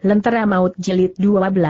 Lentera Maut Jelit 12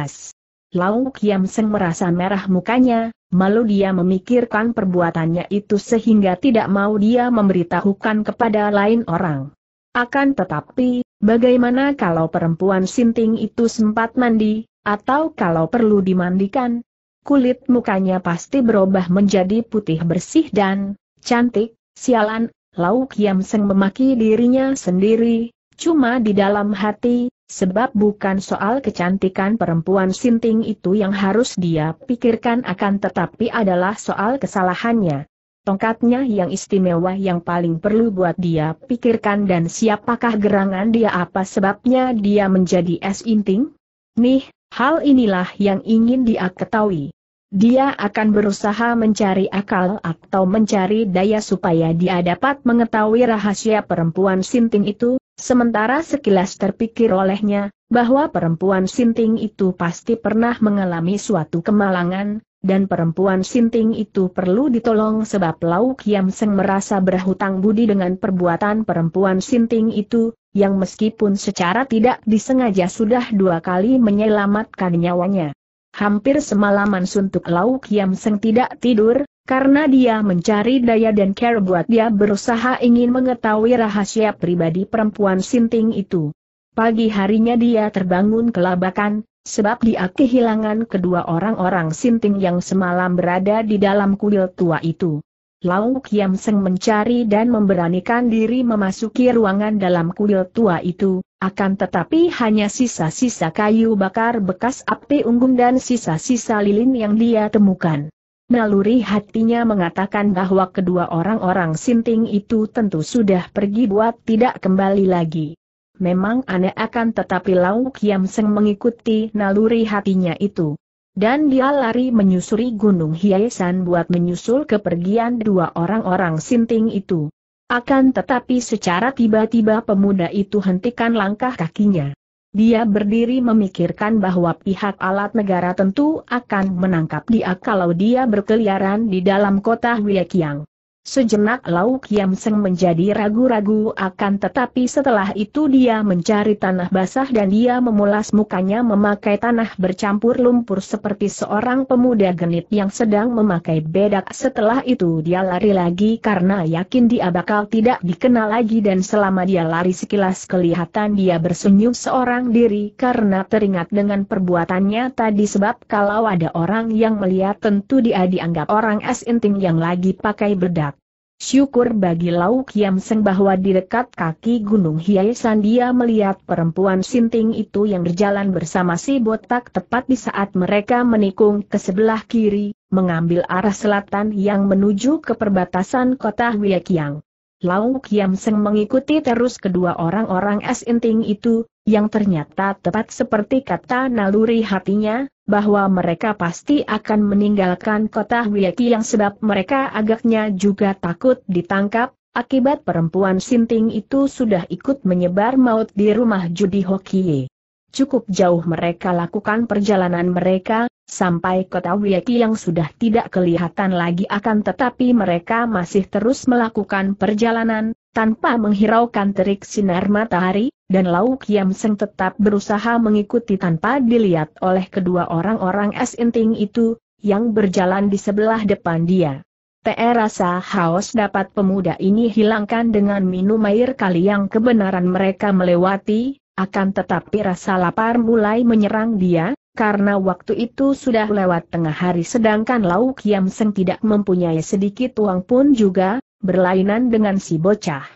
Lau Kiam Seng merasa merah mukanya, malu dia memikirkan perbuatannya itu sehingga tidak mau dia memberitahukan kepada lain orang. Akan tetapi, bagaimana kalau perempuan sinting itu sempat mandi, atau kalau perlu dimandikan? Kulit mukanya pasti berubah menjadi putih bersih dan cantik, sialan, Lau Kiam Seng memaki dirinya sendiri, cuma di dalam hati, Sebab bukan soal kecantikan perempuan sinting itu yang harus dia pikirkan akan tetapi adalah soal kesalahannya. Tongkatnya yang istimewa yang paling perlu buat dia pikirkan dan siapakah gerangan dia apa sebabnya dia menjadi es inting? Nih, hal inilah yang ingin dia ketahui. Dia akan berusaha mencari akal atau mencari daya supaya dia dapat mengetahui rahasia perempuan sinting itu, Sementara sekilas terpikir olehnya, bahwa perempuan sinting itu pasti pernah mengalami suatu kemalangan, dan perempuan sinting itu perlu ditolong sebab Lauk Kiam Seng merasa berhutang budi dengan perbuatan perempuan sinting itu, yang meskipun secara tidak disengaja sudah dua kali menyelamatkan nyawanya. Hampir semalaman suntuk Lauk Kiam Seng tidak tidur, karena dia mencari daya dan care buat dia berusaha ingin mengetahui rahasia pribadi perempuan sinting itu. Pagi harinya dia terbangun kelabakan, sebab dia kehilangan kedua orang-orang sinting yang semalam berada di dalam kuil tua itu. Lau Kiam Seng mencari dan memberanikan diri memasuki ruangan dalam kuil tua itu, akan tetapi hanya sisa-sisa kayu bakar bekas api unggun dan sisa-sisa lilin yang dia temukan. Naluri hatinya mengatakan bahwa kedua orang-orang sinting itu tentu sudah pergi buat tidak kembali lagi. Memang aneh akan tetapi Lau Kiam Seng mengikuti naluri hatinya itu. Dan dia lari menyusuri gunung Hiaisan buat menyusul kepergian dua orang-orang sinting itu. Akan tetapi secara tiba-tiba pemuda itu hentikan langkah kakinya. Dia berdiri memikirkan bahwa pihak alat negara tentu akan menangkap dia kalau dia berkeliaran di dalam kota Wiekiang. Sejenak Lau Kiam Seng menjadi ragu-ragu akan tetapi setelah itu dia mencari tanah basah dan dia memulas mukanya memakai tanah bercampur lumpur seperti seorang pemuda genit yang sedang memakai bedak. Setelah itu dia lari lagi karena yakin dia bakal tidak dikenal lagi dan selama dia lari sekilas kelihatan dia bersenyum seorang diri karena teringat dengan perbuatannya tadi sebab kalau ada orang yang melihat tentu dia dianggap orang asinting yang lagi pakai bedak. Syukur bagi Lau Kiam Seng bahwa di dekat kaki Gunung Hiasan dia melihat perempuan sinting itu yang berjalan bersama si botak tepat di saat mereka menikung ke sebelah kiri, mengambil arah selatan yang menuju ke perbatasan kota Wiekiang. Lau Kiam Seng mengikuti terus kedua orang-orang inting itu, yang ternyata tepat seperti kata naluri hatinya, bahwa mereka pasti akan meninggalkan kota Huyeki yang sebab mereka agaknya juga takut ditangkap, akibat perempuan sinting itu sudah ikut menyebar maut di rumah judi Hokie. Cukup jauh mereka lakukan perjalanan mereka, sampai kota Wieki yang sudah tidak kelihatan lagi akan tetapi mereka masih terus melakukan perjalanan, tanpa menghiraukan terik sinar matahari, dan Lau Kiam Seng tetap berusaha mengikuti tanpa dilihat oleh kedua orang-orang Sinting itu, yang berjalan di sebelah depan dia. TR rasa haus dapat pemuda ini hilangkan dengan minum air kali yang kebenaran mereka melewati, akan tetapi rasa lapar mulai menyerang dia, karena waktu itu sudah lewat tengah hari sedangkan Lau Kiam Seng tidak mempunyai sedikit uang pun juga, berlainan dengan si bocah.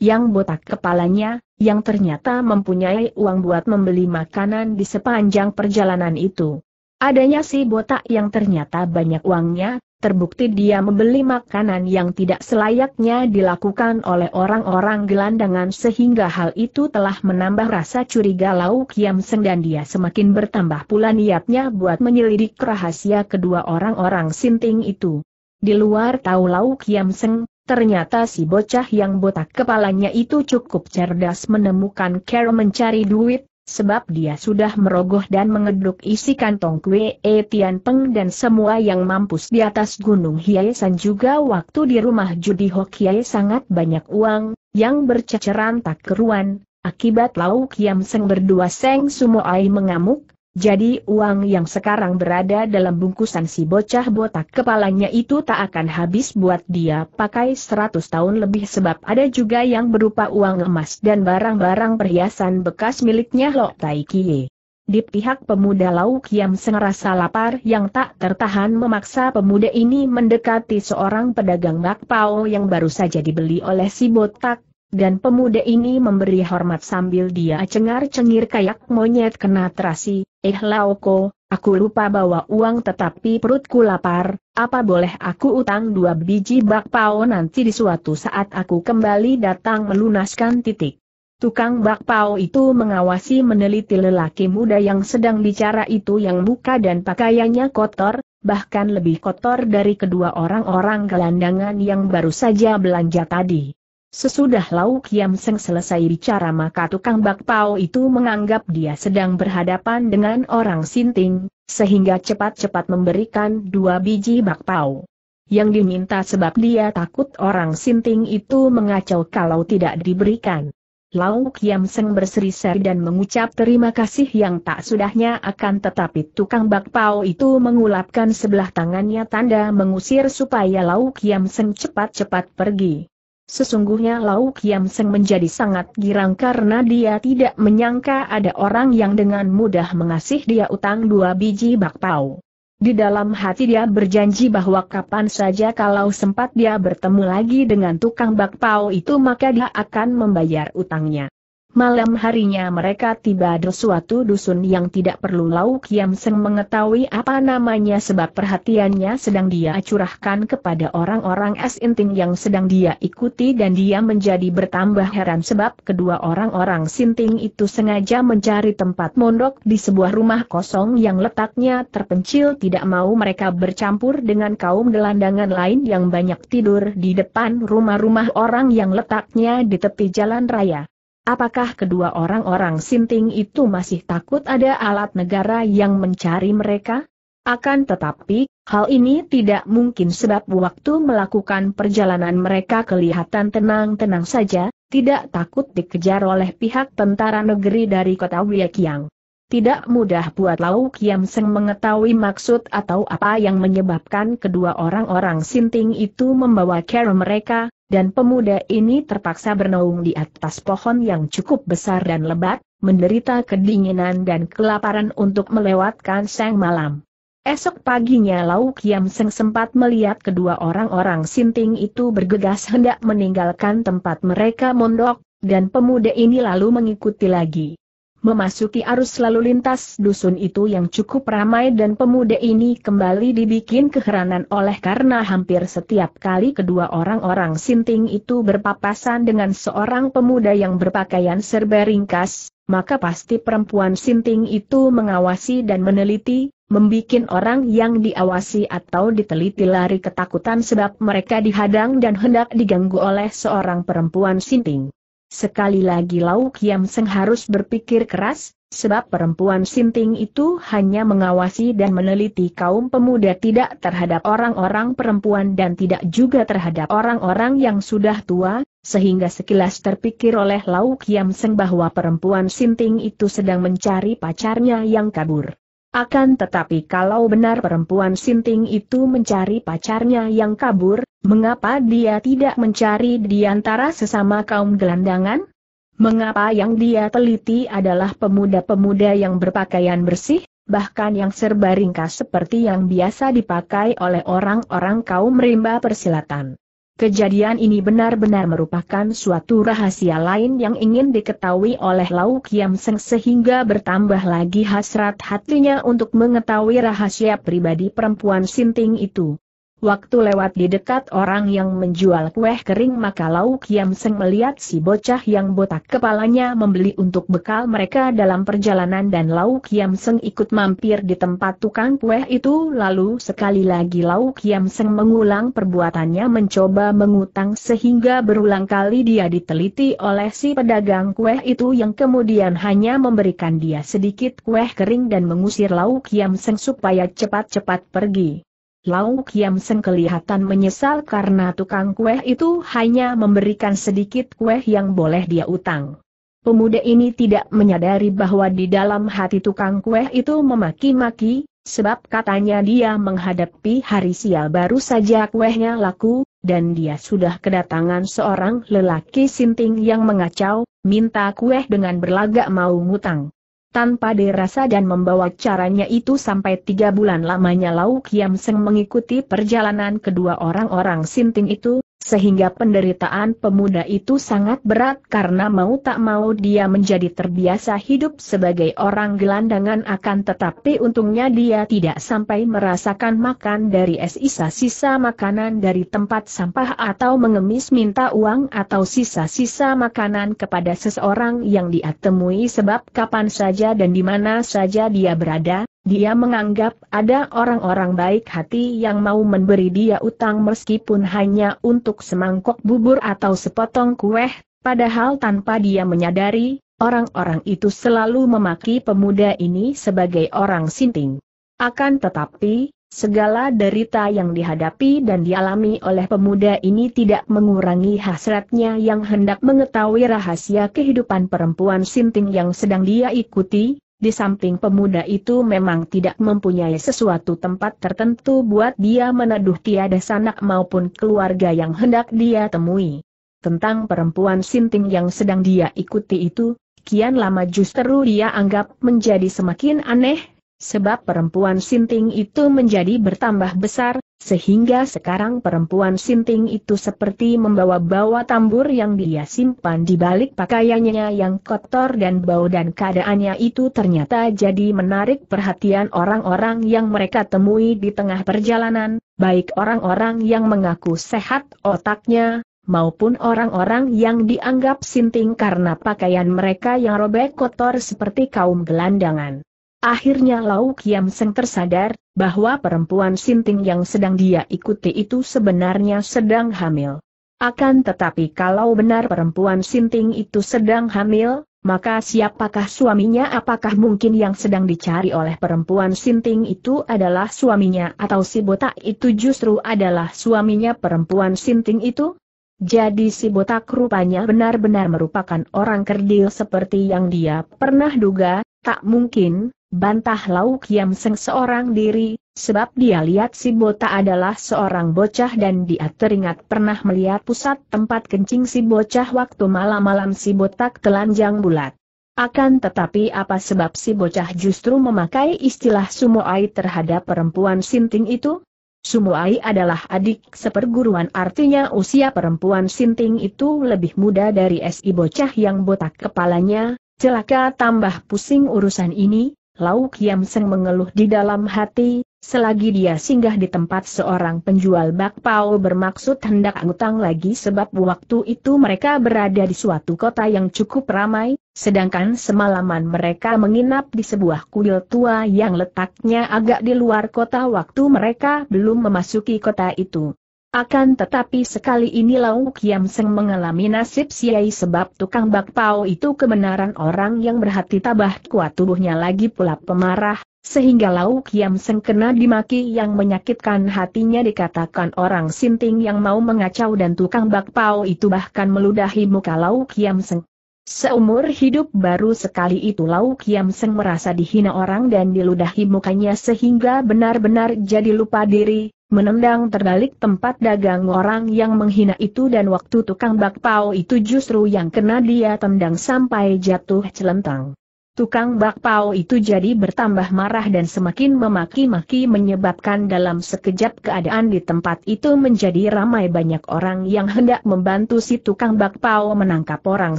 Yang botak kepalanya, yang ternyata mempunyai uang buat membeli makanan di sepanjang perjalanan itu. Adanya si botak yang ternyata banyak uangnya, terbukti dia membeli makanan yang tidak selayaknya dilakukan oleh orang-orang gelandangan sehingga hal itu telah menambah rasa curiga Lauk Kiam Seng dan dia semakin bertambah pula niatnya buat menyelidik rahasia kedua orang-orang sinting itu. Di luar tahu Lauk Kiam Seng, Ternyata si bocah yang botak kepalanya itu cukup cerdas menemukan cara mencari duit, sebab dia sudah merogoh dan mengeduk isi kantong kue e Peng dan semua yang mampus di atas gunung San juga waktu di rumah judi Hiai sangat banyak uang, yang berceceran tak keruan, akibat lauk Kiam Seng berdua Seng Ai mengamuk, jadi uang yang sekarang berada dalam bungkusan si bocah botak kepalanya itu tak akan habis buat dia pakai 100 tahun lebih sebab ada juga yang berupa uang emas dan barang-barang perhiasan bekas miliknya Lok Tai Kie. Di pihak pemuda Lau Kiam sengerasa lapar yang tak tertahan memaksa pemuda ini mendekati seorang pedagang bakpao yang baru saja dibeli oleh si botak, dan pemuda ini memberi hormat sambil dia cengar-cengir kayak monyet kena terasi, eh Laoko, aku lupa bawa uang tetapi perutku lapar, apa boleh aku utang dua biji bakpao nanti di suatu saat aku kembali datang melunaskan titik. Tukang bakpao itu mengawasi meneliti lelaki muda yang sedang bicara itu yang muka dan pakaiannya kotor, bahkan lebih kotor dari kedua orang-orang gelandangan yang baru saja belanja tadi. Sesudah Lau Kiam Seng selesai bicara maka tukang bakpao itu menganggap dia sedang berhadapan dengan orang sinting, sehingga cepat-cepat memberikan dua biji bakpao. Yang diminta sebab dia takut orang sinting itu mengacau kalau tidak diberikan. Lau Kiam Seng berseri-seri dan mengucap terima kasih yang tak sudahnya akan tetapi tukang bakpao itu mengulapkan sebelah tangannya tanda mengusir supaya Lau Kiam Seng cepat-cepat pergi. Sesungguhnya Lau Kiam Seng menjadi sangat girang karena dia tidak menyangka ada orang yang dengan mudah mengasih dia utang dua biji bakpao. Di dalam hati dia berjanji bahwa kapan saja kalau sempat dia bertemu lagi dengan tukang bakpao itu maka dia akan membayar utangnya. Malam harinya mereka tiba di suatu dusun yang tidak perlu Lau Kiam Seng mengetahui apa namanya sebab perhatiannya sedang dia curahkan kepada orang-orang Sinting yang sedang dia ikuti dan dia menjadi bertambah heran sebab kedua orang-orang Sinting itu sengaja mencari tempat mondok di sebuah rumah kosong yang letaknya terpencil tidak mau mereka bercampur dengan kaum gelandangan lain yang banyak tidur di depan rumah-rumah orang yang letaknya di tepi jalan raya. Apakah kedua orang-orang sinting itu masih takut ada alat negara yang mencari mereka? Akan tetapi, hal ini tidak mungkin sebab waktu melakukan perjalanan mereka kelihatan tenang-tenang saja, tidak takut dikejar oleh pihak tentara negeri dari kota Wiekiang. Tidak mudah buat Lau Kiam Seng mengetahui maksud atau apa yang menyebabkan kedua orang-orang sinting itu membawa cara mereka, dan pemuda ini terpaksa bernaung di atas pohon yang cukup besar dan lebat, menderita kedinginan dan kelaparan untuk melewatkan sang malam. Esok paginya Lau Kiam Seng sempat melihat kedua orang-orang sinting itu bergegas hendak meninggalkan tempat mereka mondok, dan pemuda ini lalu mengikuti lagi memasuki arus lalu lintas dusun itu yang cukup ramai dan pemuda ini kembali dibikin keheranan oleh karena hampir setiap kali kedua orang-orang sinting itu berpapasan dengan seorang pemuda yang berpakaian serba ringkas, maka pasti perempuan sinting itu mengawasi dan meneliti, membuat orang yang diawasi atau diteliti lari ketakutan sebab mereka dihadang dan hendak diganggu oleh seorang perempuan sinting. Sekali lagi Lauk Kiam Seng harus berpikir keras, sebab perempuan sinting itu hanya mengawasi dan meneliti kaum pemuda tidak terhadap orang-orang perempuan dan tidak juga terhadap orang-orang yang sudah tua, sehingga sekilas terpikir oleh Lauk Kiam Seng bahwa perempuan sinting itu sedang mencari pacarnya yang kabur. Akan tetapi kalau benar perempuan sinting itu mencari pacarnya yang kabur, mengapa dia tidak mencari di antara sesama kaum gelandangan? Mengapa yang dia teliti adalah pemuda-pemuda yang berpakaian bersih? bahkan yang serba ringkas seperti yang biasa dipakai oleh orang-orang kaum rimba persilatan. Kejadian ini benar-benar merupakan suatu rahasia lain yang ingin diketahui oleh Lau Kiam Seng sehingga bertambah lagi hasrat hatinya untuk mengetahui rahasia pribadi perempuan sinting itu. Waktu lewat di dekat orang yang menjual kue kering maka Lau Kiam Seng melihat si bocah yang botak kepalanya membeli untuk bekal mereka dalam perjalanan dan Lau Kiam Seng ikut mampir di tempat tukang kue itu lalu sekali lagi Lau Kiam Seng mengulang perbuatannya mencoba mengutang sehingga berulang kali dia diteliti oleh si pedagang kue itu yang kemudian hanya memberikan dia sedikit kue kering dan mengusir Lau Kiam Seng supaya cepat-cepat pergi. Lau Kiam Seng kelihatan menyesal karena tukang kue itu hanya memberikan sedikit kue yang boleh dia utang. Pemuda ini tidak menyadari bahwa di dalam hati tukang kue itu memaki-maki, sebab katanya dia menghadapi hari sial baru saja kuehnya laku, dan dia sudah kedatangan seorang lelaki sinting yang mengacau, minta kue dengan berlagak mau ngutang tanpa dirasa dan membawa caranya itu sampai tiga bulan lamanya Lau Kiam Seng mengikuti perjalanan kedua orang-orang sinting itu, sehingga penderitaan pemuda itu sangat berat karena mau tak mau dia menjadi terbiasa hidup sebagai orang gelandangan akan tetapi untungnya dia tidak sampai merasakan makan dari sisa-sisa makanan dari tempat sampah atau mengemis minta uang atau sisa-sisa makanan kepada seseorang yang dia temui sebab kapan saja dan di mana saja dia berada, dia menganggap ada orang-orang baik hati yang mau memberi dia utang meskipun hanya untuk semangkok bubur atau sepotong kue, padahal tanpa dia menyadari, orang-orang itu selalu memaki pemuda ini sebagai orang sinting. Akan tetapi, segala derita yang dihadapi dan dialami oleh pemuda ini tidak mengurangi hasratnya yang hendak mengetahui rahasia kehidupan perempuan sinting yang sedang dia ikuti, di samping pemuda itu memang tidak mempunyai sesuatu tempat tertentu buat dia meneduh tiada sanak maupun keluarga yang hendak dia temui. Tentang perempuan sinting yang sedang dia ikuti itu, kian lama justru dia anggap menjadi semakin aneh, sebab perempuan sinting itu menjadi bertambah besar, sehingga sekarang perempuan sinting itu seperti membawa-bawa tambur yang dia simpan di balik pakaiannya yang kotor dan bau dan keadaannya itu ternyata jadi menarik perhatian orang-orang yang mereka temui di tengah perjalanan, baik orang-orang yang mengaku sehat otaknya, maupun orang-orang yang dianggap sinting karena pakaian mereka yang robek kotor seperti kaum gelandangan. Akhirnya Lau Kiam Seng tersadar, bahwa perempuan sinting yang sedang dia ikuti itu sebenarnya sedang hamil. Akan tetapi kalau benar perempuan sinting itu sedang hamil, maka siapakah suaminya apakah mungkin yang sedang dicari oleh perempuan sinting itu adalah suaminya atau si botak itu justru adalah suaminya perempuan sinting itu? Jadi si botak rupanya benar-benar merupakan orang kerdil seperti yang dia pernah duga, tak mungkin, Bantah Lau Kiam Seng seorang diri, sebab dia lihat si botak adalah seorang bocah dan dia teringat pernah melihat pusat tempat kencing si bocah waktu malam-malam si botak telanjang bulat. Akan tetapi apa sebab si bocah justru memakai istilah Sumoai terhadap perempuan Sinting itu? Sumoai adalah adik seperguruan artinya usia perempuan Sinting itu lebih muda dari SI bocah yang botak kepalanya, celaka tambah pusing urusan ini, Lau Kiam Seng mengeluh di dalam hati, selagi dia singgah di tempat seorang penjual bakpao bermaksud hendak ngutang lagi sebab waktu itu mereka berada di suatu kota yang cukup ramai, sedangkan semalaman mereka menginap di sebuah kuil tua yang letaknya agak di luar kota waktu mereka belum memasuki kota itu. Akan tetapi sekali ini Lau Kiam Seng mengalami nasib siai sebab tukang bakpao itu kebenaran orang yang berhati tabah kuat tubuhnya lagi pula pemarah, sehingga Lau Kiam Seng kena dimaki yang menyakitkan hatinya dikatakan orang sinting yang mau mengacau dan tukang bakpao itu bahkan meludahi muka Lau Kiam Seng. Seumur hidup baru sekali itu Lau Kiam Seng merasa dihina orang dan diludahi mukanya sehingga benar-benar jadi lupa diri, menendang terbalik tempat dagang orang yang menghina itu dan waktu tukang bakpao itu justru yang kena dia tendang sampai jatuh celentang. Tukang bakpao itu jadi bertambah marah dan semakin memaki-maki menyebabkan dalam sekejap keadaan di tempat itu menjadi ramai banyak orang yang hendak membantu si tukang bakpao menangkap orang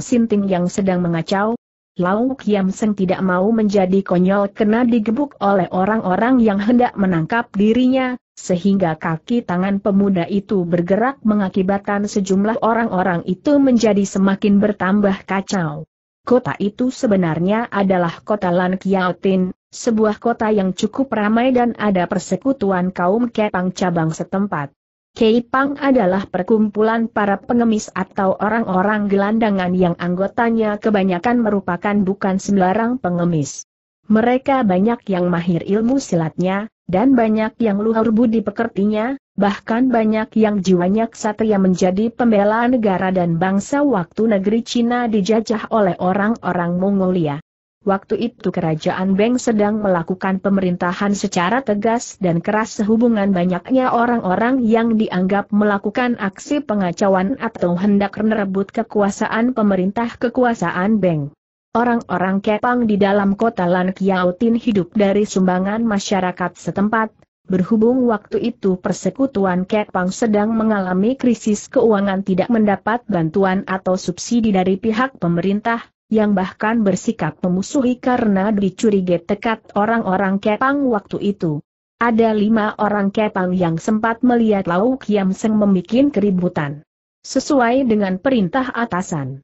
sinting yang sedang mengacau. Lau Kiam Seng tidak mau menjadi konyol kena digebuk oleh orang-orang yang hendak menangkap dirinya, sehingga kaki tangan pemuda itu bergerak mengakibatkan sejumlah orang-orang itu menjadi semakin bertambah kacau. Kota itu sebenarnya adalah kota Lan Kiaotin, sebuah kota yang cukup ramai dan ada persekutuan kaum Kepang cabang setempat. Kepang adalah perkumpulan para pengemis atau orang-orang gelandangan yang anggotanya kebanyakan merupakan bukan sembarang pengemis. Mereka banyak yang mahir ilmu silatnya, dan banyak yang luhur budi pekertinya, bahkan banyak yang jiwanya ksatria menjadi pembela negara dan bangsa waktu negeri Cina dijajah oleh orang-orang Mongolia. Waktu itu kerajaan Beng sedang melakukan pemerintahan secara tegas dan keras sehubungan banyaknya orang-orang yang dianggap melakukan aksi pengacauan atau hendak merebut kekuasaan pemerintah kekuasaan Beng. Orang-orang Kepang di dalam kota Lan Kiautin hidup dari sumbangan masyarakat setempat, Berhubung waktu itu persekutuan Kepang sedang mengalami krisis keuangan tidak mendapat bantuan atau subsidi dari pihak pemerintah, yang bahkan bersikap memusuhi karena dicurigai tekat orang-orang Kepang waktu itu. Ada lima orang Kepang yang sempat melihat Lau Kiam Seng membuat keributan. Sesuai dengan perintah atasan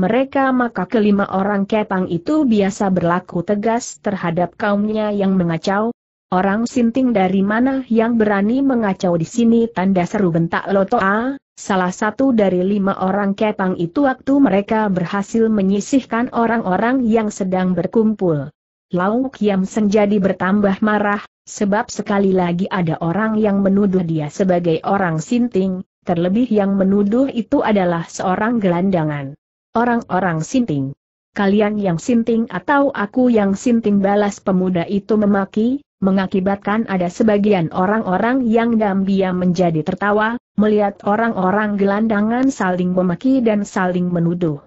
mereka maka kelima orang kepang itu biasa berlaku tegas terhadap kaumnya yang mengacau. Orang sinting dari mana yang berani mengacau di sini tanda seru bentak Lotoa, salah satu dari lima orang kepang itu waktu mereka berhasil menyisihkan orang-orang yang sedang berkumpul. Lauk yang Senjadi bertambah marah, sebab sekali lagi ada orang yang menuduh dia sebagai orang sinting, terlebih yang menuduh itu adalah seorang gelandangan. Orang-orang sinting. Kalian yang sinting atau aku yang sinting balas pemuda itu memaki, mengakibatkan ada sebagian orang-orang yang gambia menjadi tertawa, melihat orang-orang gelandangan saling memaki dan saling menuduh.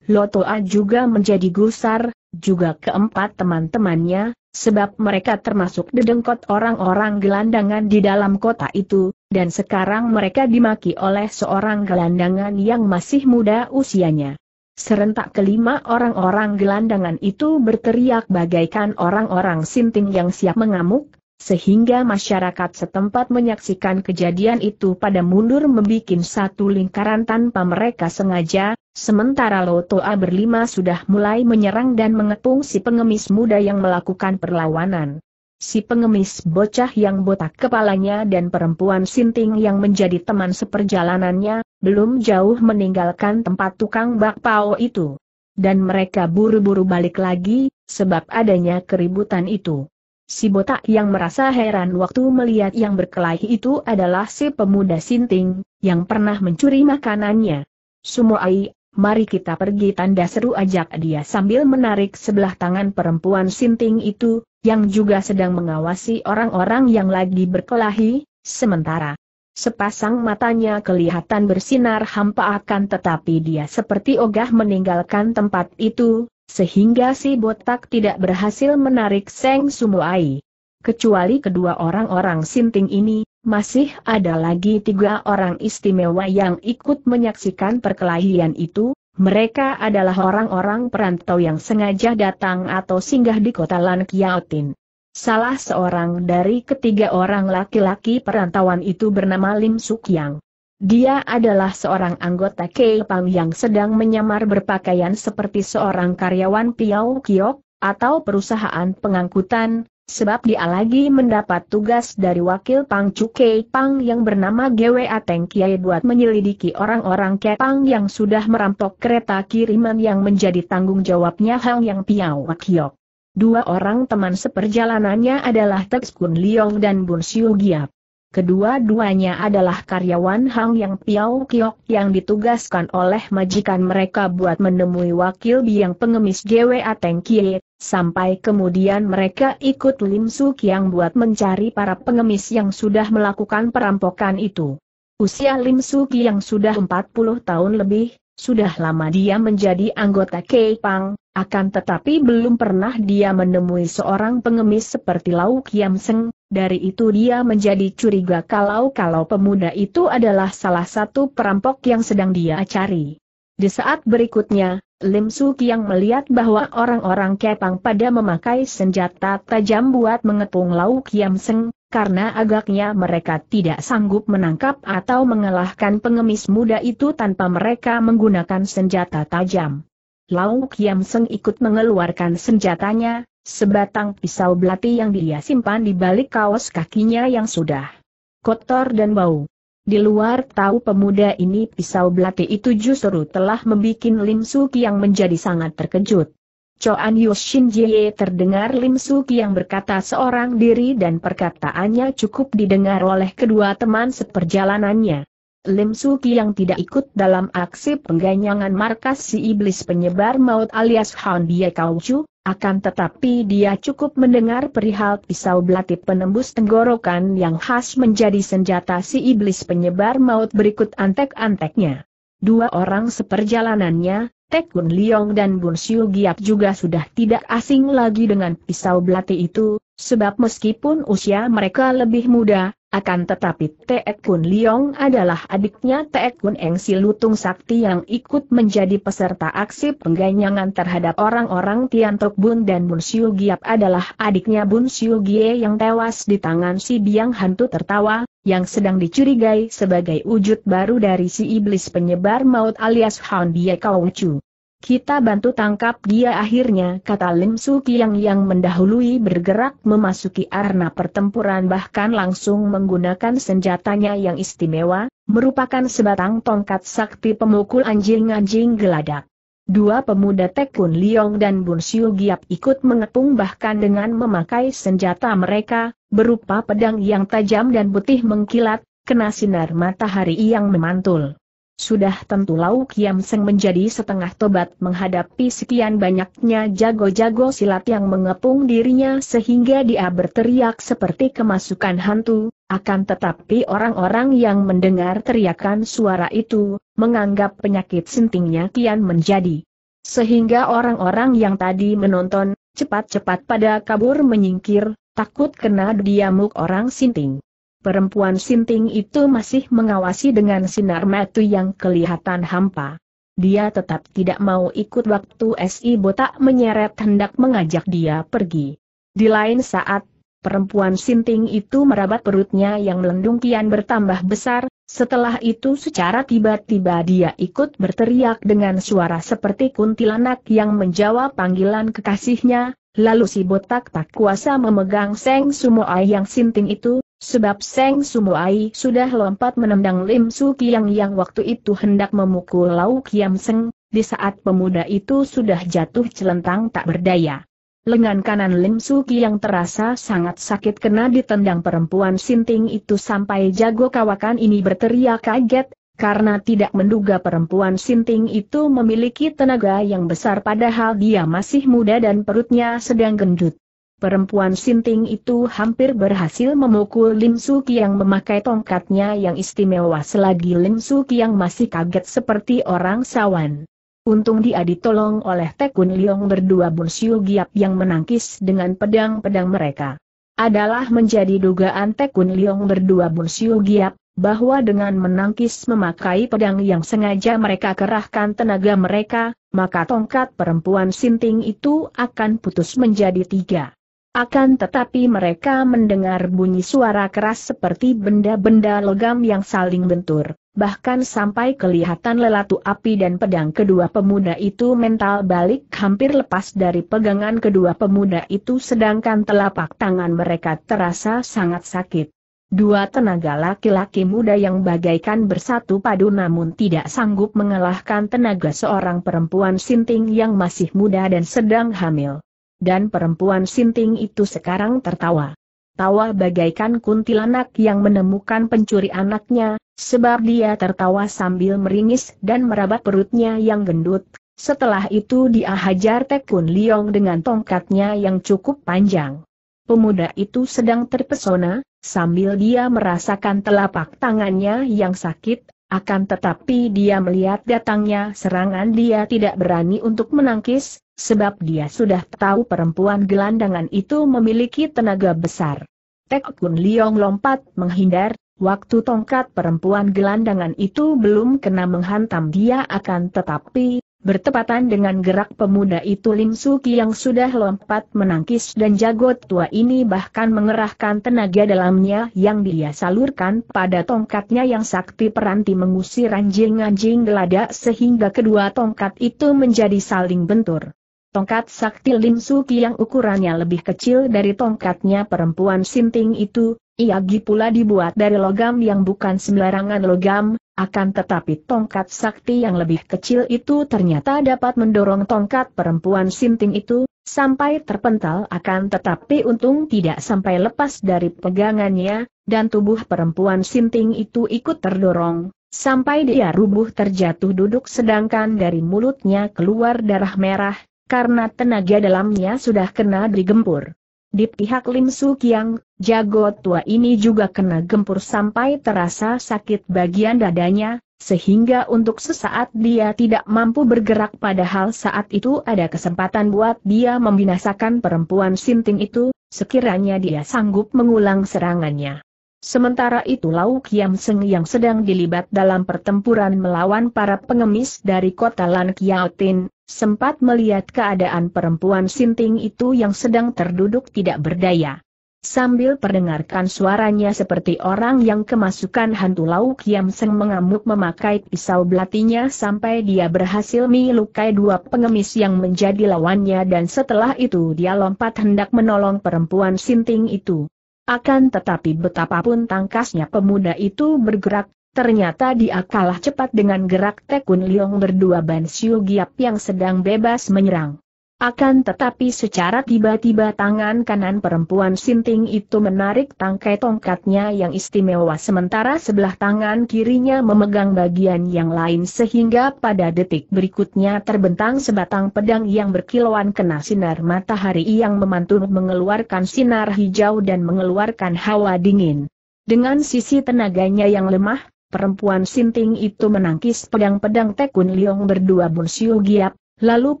Lotoa juga menjadi gusar, juga keempat teman-temannya, sebab mereka termasuk dedengkot orang-orang gelandangan di dalam kota itu, dan sekarang mereka dimaki oleh seorang gelandangan yang masih muda usianya. Serentak kelima orang-orang gelandangan itu berteriak bagaikan orang-orang sinting yang siap mengamuk, sehingga masyarakat setempat menyaksikan kejadian itu pada mundur membuat satu lingkaran tanpa mereka sengaja, sementara Lotoa berlima sudah mulai menyerang dan mengepung si pengemis muda yang melakukan perlawanan. Si pengemis bocah yang botak kepalanya dan perempuan sinting yang menjadi teman seperjalanannya, belum jauh meninggalkan tempat tukang bakpao itu. Dan mereka buru-buru balik lagi, sebab adanya keributan itu. Si botak yang merasa heran waktu melihat yang berkelahi itu adalah si pemuda sinting, yang pernah mencuri makanannya. Sumoai, mari kita pergi tanda seru ajak dia sambil menarik sebelah tangan perempuan sinting itu, yang juga sedang mengawasi orang-orang yang lagi berkelahi, sementara Sepasang matanya kelihatan bersinar hampa akan tetapi dia seperti ogah meninggalkan tempat itu, sehingga si botak tidak berhasil menarik Seng Sumuai. Kecuali kedua orang-orang sinting ini, masih ada lagi tiga orang istimewa yang ikut menyaksikan perkelahian itu, mereka adalah orang-orang perantau yang sengaja datang atau singgah di kota Lan Kiaotin. Salah seorang dari ketiga orang laki-laki perantauan itu bernama Lim Suk Yang. Dia adalah seorang anggota Keipang yang sedang menyamar berpakaian seperti seorang karyawan piau Kiok, atau perusahaan pengangkutan, sebab dia lagi mendapat tugas dari wakil Pang Chu Keipang yang bernama GWA Teng Kiai buat menyelidiki orang-orang Keipang yang sudah merampok kereta kiriman yang menjadi tanggung jawabnya Hang Yang piau Kiok. Dua orang teman seperjalanannya adalah Tex Kun Liong dan Bun Siu Giap. Kedua-duanya adalah karyawan Hang Yang Piao Kiok yang ditugaskan oleh majikan mereka buat menemui wakil biang pengemis JWA Teng Kie, sampai kemudian mereka ikut Lim Su Kiang buat mencari para pengemis yang sudah melakukan perampokan itu. Usia Lim Su Kiang sudah 40 tahun lebih, sudah lama dia menjadi anggota Kei Pang, akan tetapi belum pernah dia menemui seorang pengemis seperti Lau Kiam Seng, dari itu dia menjadi curiga kalau-kalau pemuda itu adalah salah satu perampok yang sedang dia cari. Di saat berikutnya, Lim Su Kiang melihat bahwa orang-orang Kepang pada memakai senjata tajam buat mengepung Lau Kiam Seng, karena agaknya mereka tidak sanggup menangkap atau mengalahkan pengemis muda itu tanpa mereka menggunakan senjata tajam. Lau Kiam Seng ikut mengeluarkan senjatanya, sebatang pisau belati yang dia simpan di balik kaos kakinya yang sudah kotor dan bau. Di luar tahu pemuda ini pisau belati itu justru telah membuat Lim Suki yang menjadi sangat terkejut. Choan Yushin Jie terdengar Lim Suki yang berkata seorang diri dan perkataannya cukup didengar oleh kedua teman seperjalanannya. Lim Suki yang tidak ikut dalam aksi pengganyangan markas si iblis penyebar maut alias Han Bie Kaucu, akan tetapi dia cukup mendengar perihal pisau belati penembus tenggorokan yang khas menjadi senjata si iblis penyebar maut berikut antek-anteknya. Dua orang seperjalanannya, Tekun Liong dan Bun Siu Giap juga sudah tidak asing lagi dengan pisau belati itu, sebab meskipun usia mereka lebih muda, akan tetapi Teek Kun Liong adalah adiknya Teek Kun Eng Si Lutung Sakti yang ikut menjadi peserta aksi pengganyangan terhadap orang-orang Tian Tok Bun dan Bun Siu Giap adalah adiknya Bun Siu Gie yang tewas di tangan si biang hantu tertawa, yang sedang dicurigai sebagai wujud baru dari si iblis penyebar maut alias Han Bie Kau Chu. Kita bantu tangkap dia akhirnya kata Lim Su Kiang yang mendahului bergerak memasuki arena pertempuran bahkan langsung menggunakan senjatanya yang istimewa, merupakan sebatang tongkat sakti pemukul anjing-anjing geladak. Dua pemuda Tekun Liong dan Bun Siu Giap ikut mengepung bahkan dengan memakai senjata mereka, berupa pedang yang tajam dan putih mengkilat, kena sinar matahari yang memantul. Sudah tentu Lau Kiam Seng menjadi setengah tobat menghadapi sekian banyaknya jago-jago silat yang mengepung dirinya sehingga dia berteriak seperti kemasukan hantu, akan tetapi orang-orang yang mendengar teriakan suara itu, menganggap penyakit sintingnya kian menjadi. Sehingga orang-orang yang tadi menonton, cepat-cepat pada kabur menyingkir, takut kena diamuk orang sinting perempuan sinting itu masih mengawasi dengan sinar mata yang kelihatan hampa. Dia tetap tidak mau ikut waktu SI botak menyeret hendak mengajak dia pergi. Di lain saat, perempuan sinting itu merabat perutnya yang melendung kian bertambah besar, setelah itu secara tiba-tiba dia ikut berteriak dengan suara seperti kuntilanak yang menjawab panggilan kekasihnya, Lalu si botak tak kuasa memegang Seng sumo ayang sinting itu, Sebab Seng Sumuai sudah lompat menendang Lim Su Kiang yang waktu itu hendak memukul Lau Kiam Seng, di saat pemuda itu sudah jatuh celentang tak berdaya. Lengan kanan Lim Su Kiang terasa sangat sakit kena ditendang perempuan sinting itu sampai jago kawakan ini berteriak kaget, karena tidak menduga perempuan sinting itu memiliki tenaga yang besar padahal dia masih muda dan perutnya sedang gendut. Perempuan sinting itu hampir berhasil memukul Lim Su Kiang memakai tongkatnya yang istimewa selagi Lim Su Kiang masih kaget seperti orang sawan. Untung dia ditolong oleh Tekun Liong berdua Bun Siu Giap yang menangkis dengan pedang-pedang mereka. Adalah menjadi dugaan Tekun Liong berdua Bun Siu Giap, bahwa dengan menangkis memakai pedang yang sengaja mereka kerahkan tenaga mereka, maka tongkat perempuan sinting itu akan putus menjadi tiga. Akan tetapi mereka mendengar bunyi suara keras seperti benda-benda logam yang saling bentur, bahkan sampai kelihatan lelatu api dan pedang kedua pemuda itu mental balik hampir lepas dari pegangan kedua pemuda itu sedangkan telapak tangan mereka terasa sangat sakit. Dua tenaga laki-laki muda yang bagaikan bersatu padu namun tidak sanggup mengalahkan tenaga seorang perempuan sinting yang masih muda dan sedang hamil dan perempuan sinting itu sekarang tertawa. Tawa bagaikan kuntilanak yang menemukan pencuri anaknya, sebab dia tertawa sambil meringis dan merabat perutnya yang gendut. Setelah itu dia hajar Tekun Liong dengan tongkatnya yang cukup panjang. Pemuda itu sedang terpesona, sambil dia merasakan telapak tangannya yang sakit, akan tetapi dia melihat datangnya serangan dia tidak berani untuk menangkis, sebab dia sudah tahu perempuan gelandangan itu memiliki tenaga besar. Tek Kun Liong lompat menghindar, waktu tongkat perempuan gelandangan itu belum kena menghantam dia akan tetapi, bertepatan dengan gerak pemuda itu Lim Suki yang sudah lompat menangkis dan jago tua ini bahkan mengerahkan tenaga dalamnya yang dia salurkan pada tongkatnya yang sakti peranti mengusir anjing-anjing geladak sehingga kedua tongkat itu menjadi saling bentur. Tongkat sakti Lim Suki yang ukurannya lebih kecil dari tongkatnya perempuan Sinting itu, ia pula dibuat dari logam yang bukan sembarangan logam, akan tetapi tongkat sakti yang lebih kecil itu ternyata dapat mendorong tongkat perempuan Sinting itu, sampai terpental akan tetapi untung tidak sampai lepas dari pegangannya, dan tubuh perempuan Sinting itu ikut terdorong, sampai dia rubuh terjatuh duduk sedangkan dari mulutnya keluar darah merah, karena tenaga dalamnya sudah kena digempur. Di pihak Lim Su Kiang, jago tua ini juga kena gempur sampai terasa sakit bagian dadanya, sehingga untuk sesaat dia tidak mampu bergerak padahal saat itu ada kesempatan buat dia membinasakan perempuan sinting itu, sekiranya dia sanggup mengulang serangannya. Sementara itu Lau Kiam Seng yang sedang dilibat dalam pertempuran melawan para pengemis dari kota Lan Tin, sempat melihat keadaan perempuan sinting itu yang sedang terduduk tidak berdaya. Sambil perdengarkan suaranya seperti orang yang kemasukan hantu lauk yang Seng mengamuk memakai pisau belatinya sampai dia berhasil melukai dua pengemis yang menjadi lawannya dan setelah itu dia lompat hendak menolong perempuan sinting itu. Akan tetapi betapapun tangkasnya pemuda itu bergerak, Ternyata dia kalah cepat dengan gerak Tekun Liong berdua Ban Siu Giap yang sedang bebas menyerang. Akan tetapi secara tiba-tiba tangan kanan perempuan Sinting itu menarik tangkai tongkatnya yang istimewa sementara sebelah tangan kirinya memegang bagian yang lain sehingga pada detik berikutnya terbentang sebatang pedang yang berkilauan kena sinar matahari yang memantul mengeluarkan sinar hijau dan mengeluarkan hawa dingin. Dengan sisi tenaganya yang lemah, perempuan sinting itu menangkis pedang-pedang Tekun Liong berdua Bun Siu Giap, lalu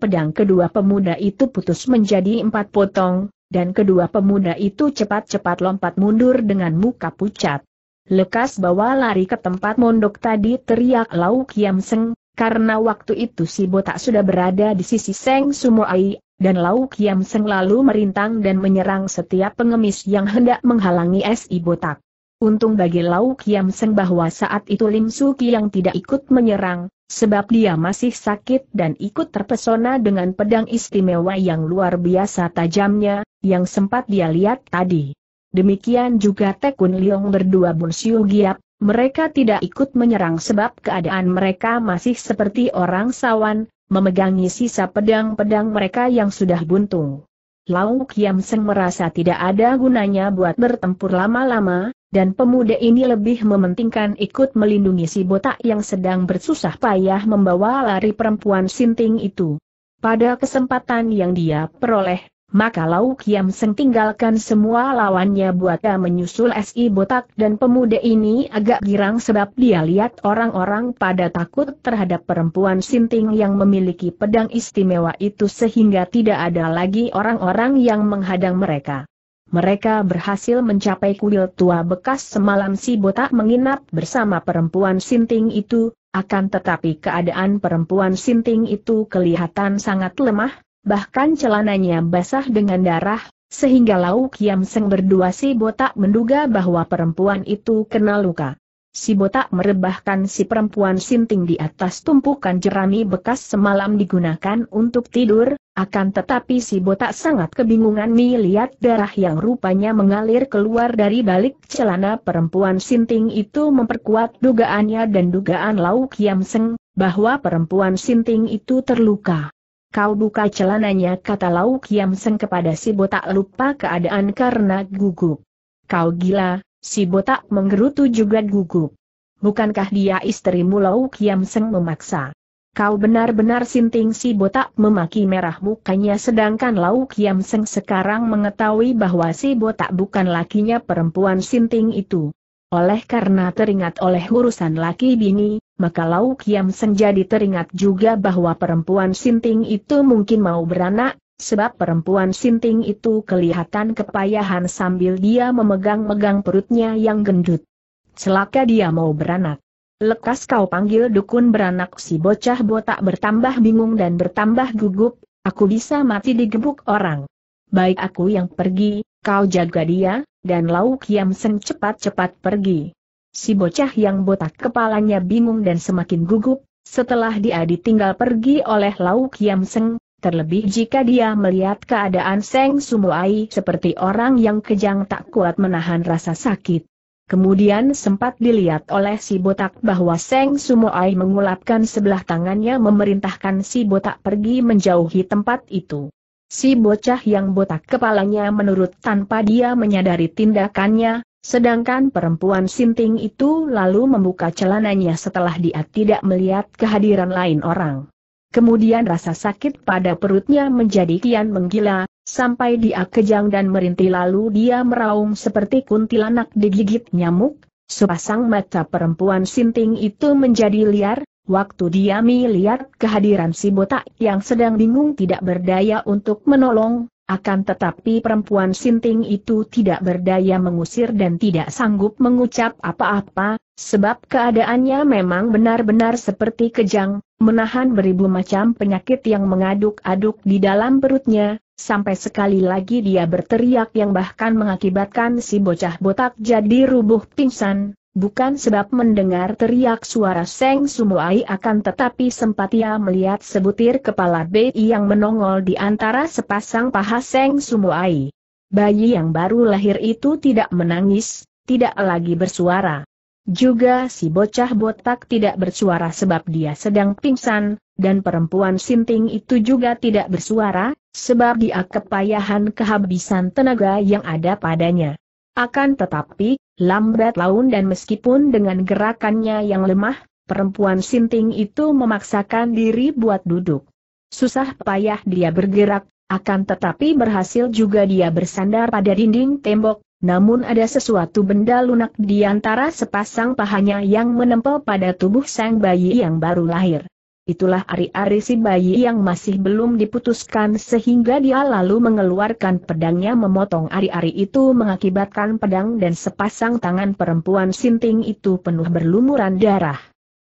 pedang kedua pemuda itu putus menjadi empat potong, dan kedua pemuda itu cepat-cepat lompat mundur dengan muka pucat. Lekas bawa lari ke tempat mondok tadi teriak Lau Kiam Seng, karena waktu itu si botak sudah berada di sisi Seng Sumoai, dan Lau Kiam Seng lalu merintang dan menyerang setiap pengemis yang hendak menghalangi S.I. Botak. Untung bagi Lau Kiam Seng bahwa saat itu Lim Suki yang tidak ikut menyerang, sebab dia masih sakit dan ikut terpesona dengan pedang istimewa yang luar biasa tajamnya, yang sempat dia lihat tadi. Demikian juga Tekun Liong berdua Bun Siu Giap, mereka tidak ikut menyerang sebab keadaan mereka masih seperti orang sawan, memegangi sisa pedang-pedang mereka yang sudah buntung. Lau Kiam Seng merasa tidak ada gunanya buat bertempur lama-lama, dan pemuda ini lebih mementingkan ikut melindungi si botak yang sedang bersusah payah membawa lari perempuan sinting itu. Pada kesempatan yang dia peroleh, maka Lau Kiam Seng tinggalkan semua lawannya buat menyusul SI botak dan pemuda ini agak girang sebab dia lihat orang-orang pada takut terhadap perempuan sinting yang memiliki pedang istimewa itu sehingga tidak ada lagi orang-orang yang menghadang mereka mereka berhasil mencapai kuil tua bekas semalam si botak menginap bersama perempuan sinting itu, akan tetapi keadaan perempuan sinting itu kelihatan sangat lemah, bahkan celananya basah dengan darah, sehingga Lau Kiam Seng berdua si botak menduga bahwa perempuan itu kena luka. Si botak merebahkan si perempuan sinting di atas tumpukan jerami bekas semalam digunakan untuk tidur, akan tetapi si botak sangat kebingungan melihat darah yang rupanya mengalir keluar dari balik celana perempuan sinting itu memperkuat dugaannya dan dugaan Lau Kiam Seng, bahwa perempuan sinting itu terluka. Kau buka celananya kata Lau Kiam Seng kepada si botak lupa keadaan karena gugup. Kau gila, si botak menggerutu juga gugup. Bukankah dia istrimu Lau Kiam Seng memaksa? Kau benar-benar sinting si botak memaki merah mukanya sedangkan Lau Kiam Seng sekarang mengetahui bahwa si botak bukan lakinya perempuan sinting itu. Oleh karena teringat oleh urusan laki bini, maka Lau Kiam Seng jadi teringat juga bahwa perempuan sinting itu mungkin mau beranak, sebab perempuan sinting itu kelihatan kepayahan sambil dia memegang-megang perutnya yang gendut. Celaka dia mau beranak. Lekas kau panggil dukun beranak si bocah botak bertambah bingung dan bertambah gugup, aku bisa mati digebuk orang. Baik aku yang pergi, kau jaga dia, dan Lauk Yam sen cepat-cepat pergi. Si bocah yang botak kepalanya bingung dan semakin gugup, setelah dia ditinggal pergi oleh Lauk Yam sen, terlebih jika dia melihat keadaan Seng Sumuai seperti orang yang kejang tak kuat menahan rasa sakit. Kemudian sempat dilihat oleh si botak bahwa Seng Sumoai mengulapkan sebelah tangannya memerintahkan si botak pergi menjauhi tempat itu. Si bocah yang botak kepalanya menurut tanpa dia menyadari tindakannya, Sedangkan perempuan sinting itu lalu membuka celananya setelah dia tidak melihat kehadiran lain orang. Kemudian rasa sakit pada perutnya menjadi kian menggila, Sampai dia kejang dan merintih lalu dia meraung seperti kuntilanak digigit nyamuk, sepasang mata perempuan sinting itu menjadi liar, waktu dia melihat kehadiran si botak yang sedang bingung tidak berdaya untuk menolong, akan tetapi perempuan sinting itu tidak berdaya mengusir dan tidak sanggup mengucap apa-apa, Sebab keadaannya memang benar-benar seperti kejang, menahan beribu macam penyakit yang mengaduk-aduk di dalam perutnya, sampai sekali lagi dia berteriak yang bahkan mengakibatkan si bocah botak jadi rubuh pingsan, bukan sebab mendengar teriak suara Seng Sumuai akan tetapi sempat ia melihat sebutir kepala bayi yang menongol di antara sepasang paha Seng Sumuai. Bayi yang baru lahir itu tidak menangis, tidak lagi bersuara juga si bocah botak tidak bersuara sebab dia sedang pingsan, dan perempuan sinting itu juga tidak bersuara, sebab dia kepayahan kehabisan tenaga yang ada padanya. Akan tetapi, lambat laun dan meskipun dengan gerakannya yang lemah, perempuan sinting itu memaksakan diri buat duduk. Susah payah dia bergerak, akan tetapi berhasil juga dia bersandar pada dinding tembok, namun ada sesuatu benda lunak di antara sepasang pahanya yang menempel pada tubuh sang bayi yang baru lahir. Itulah ari-ari si bayi yang masih belum diputuskan sehingga dia lalu mengeluarkan pedangnya memotong ari-ari itu mengakibatkan pedang dan sepasang tangan perempuan sinting itu penuh berlumuran darah.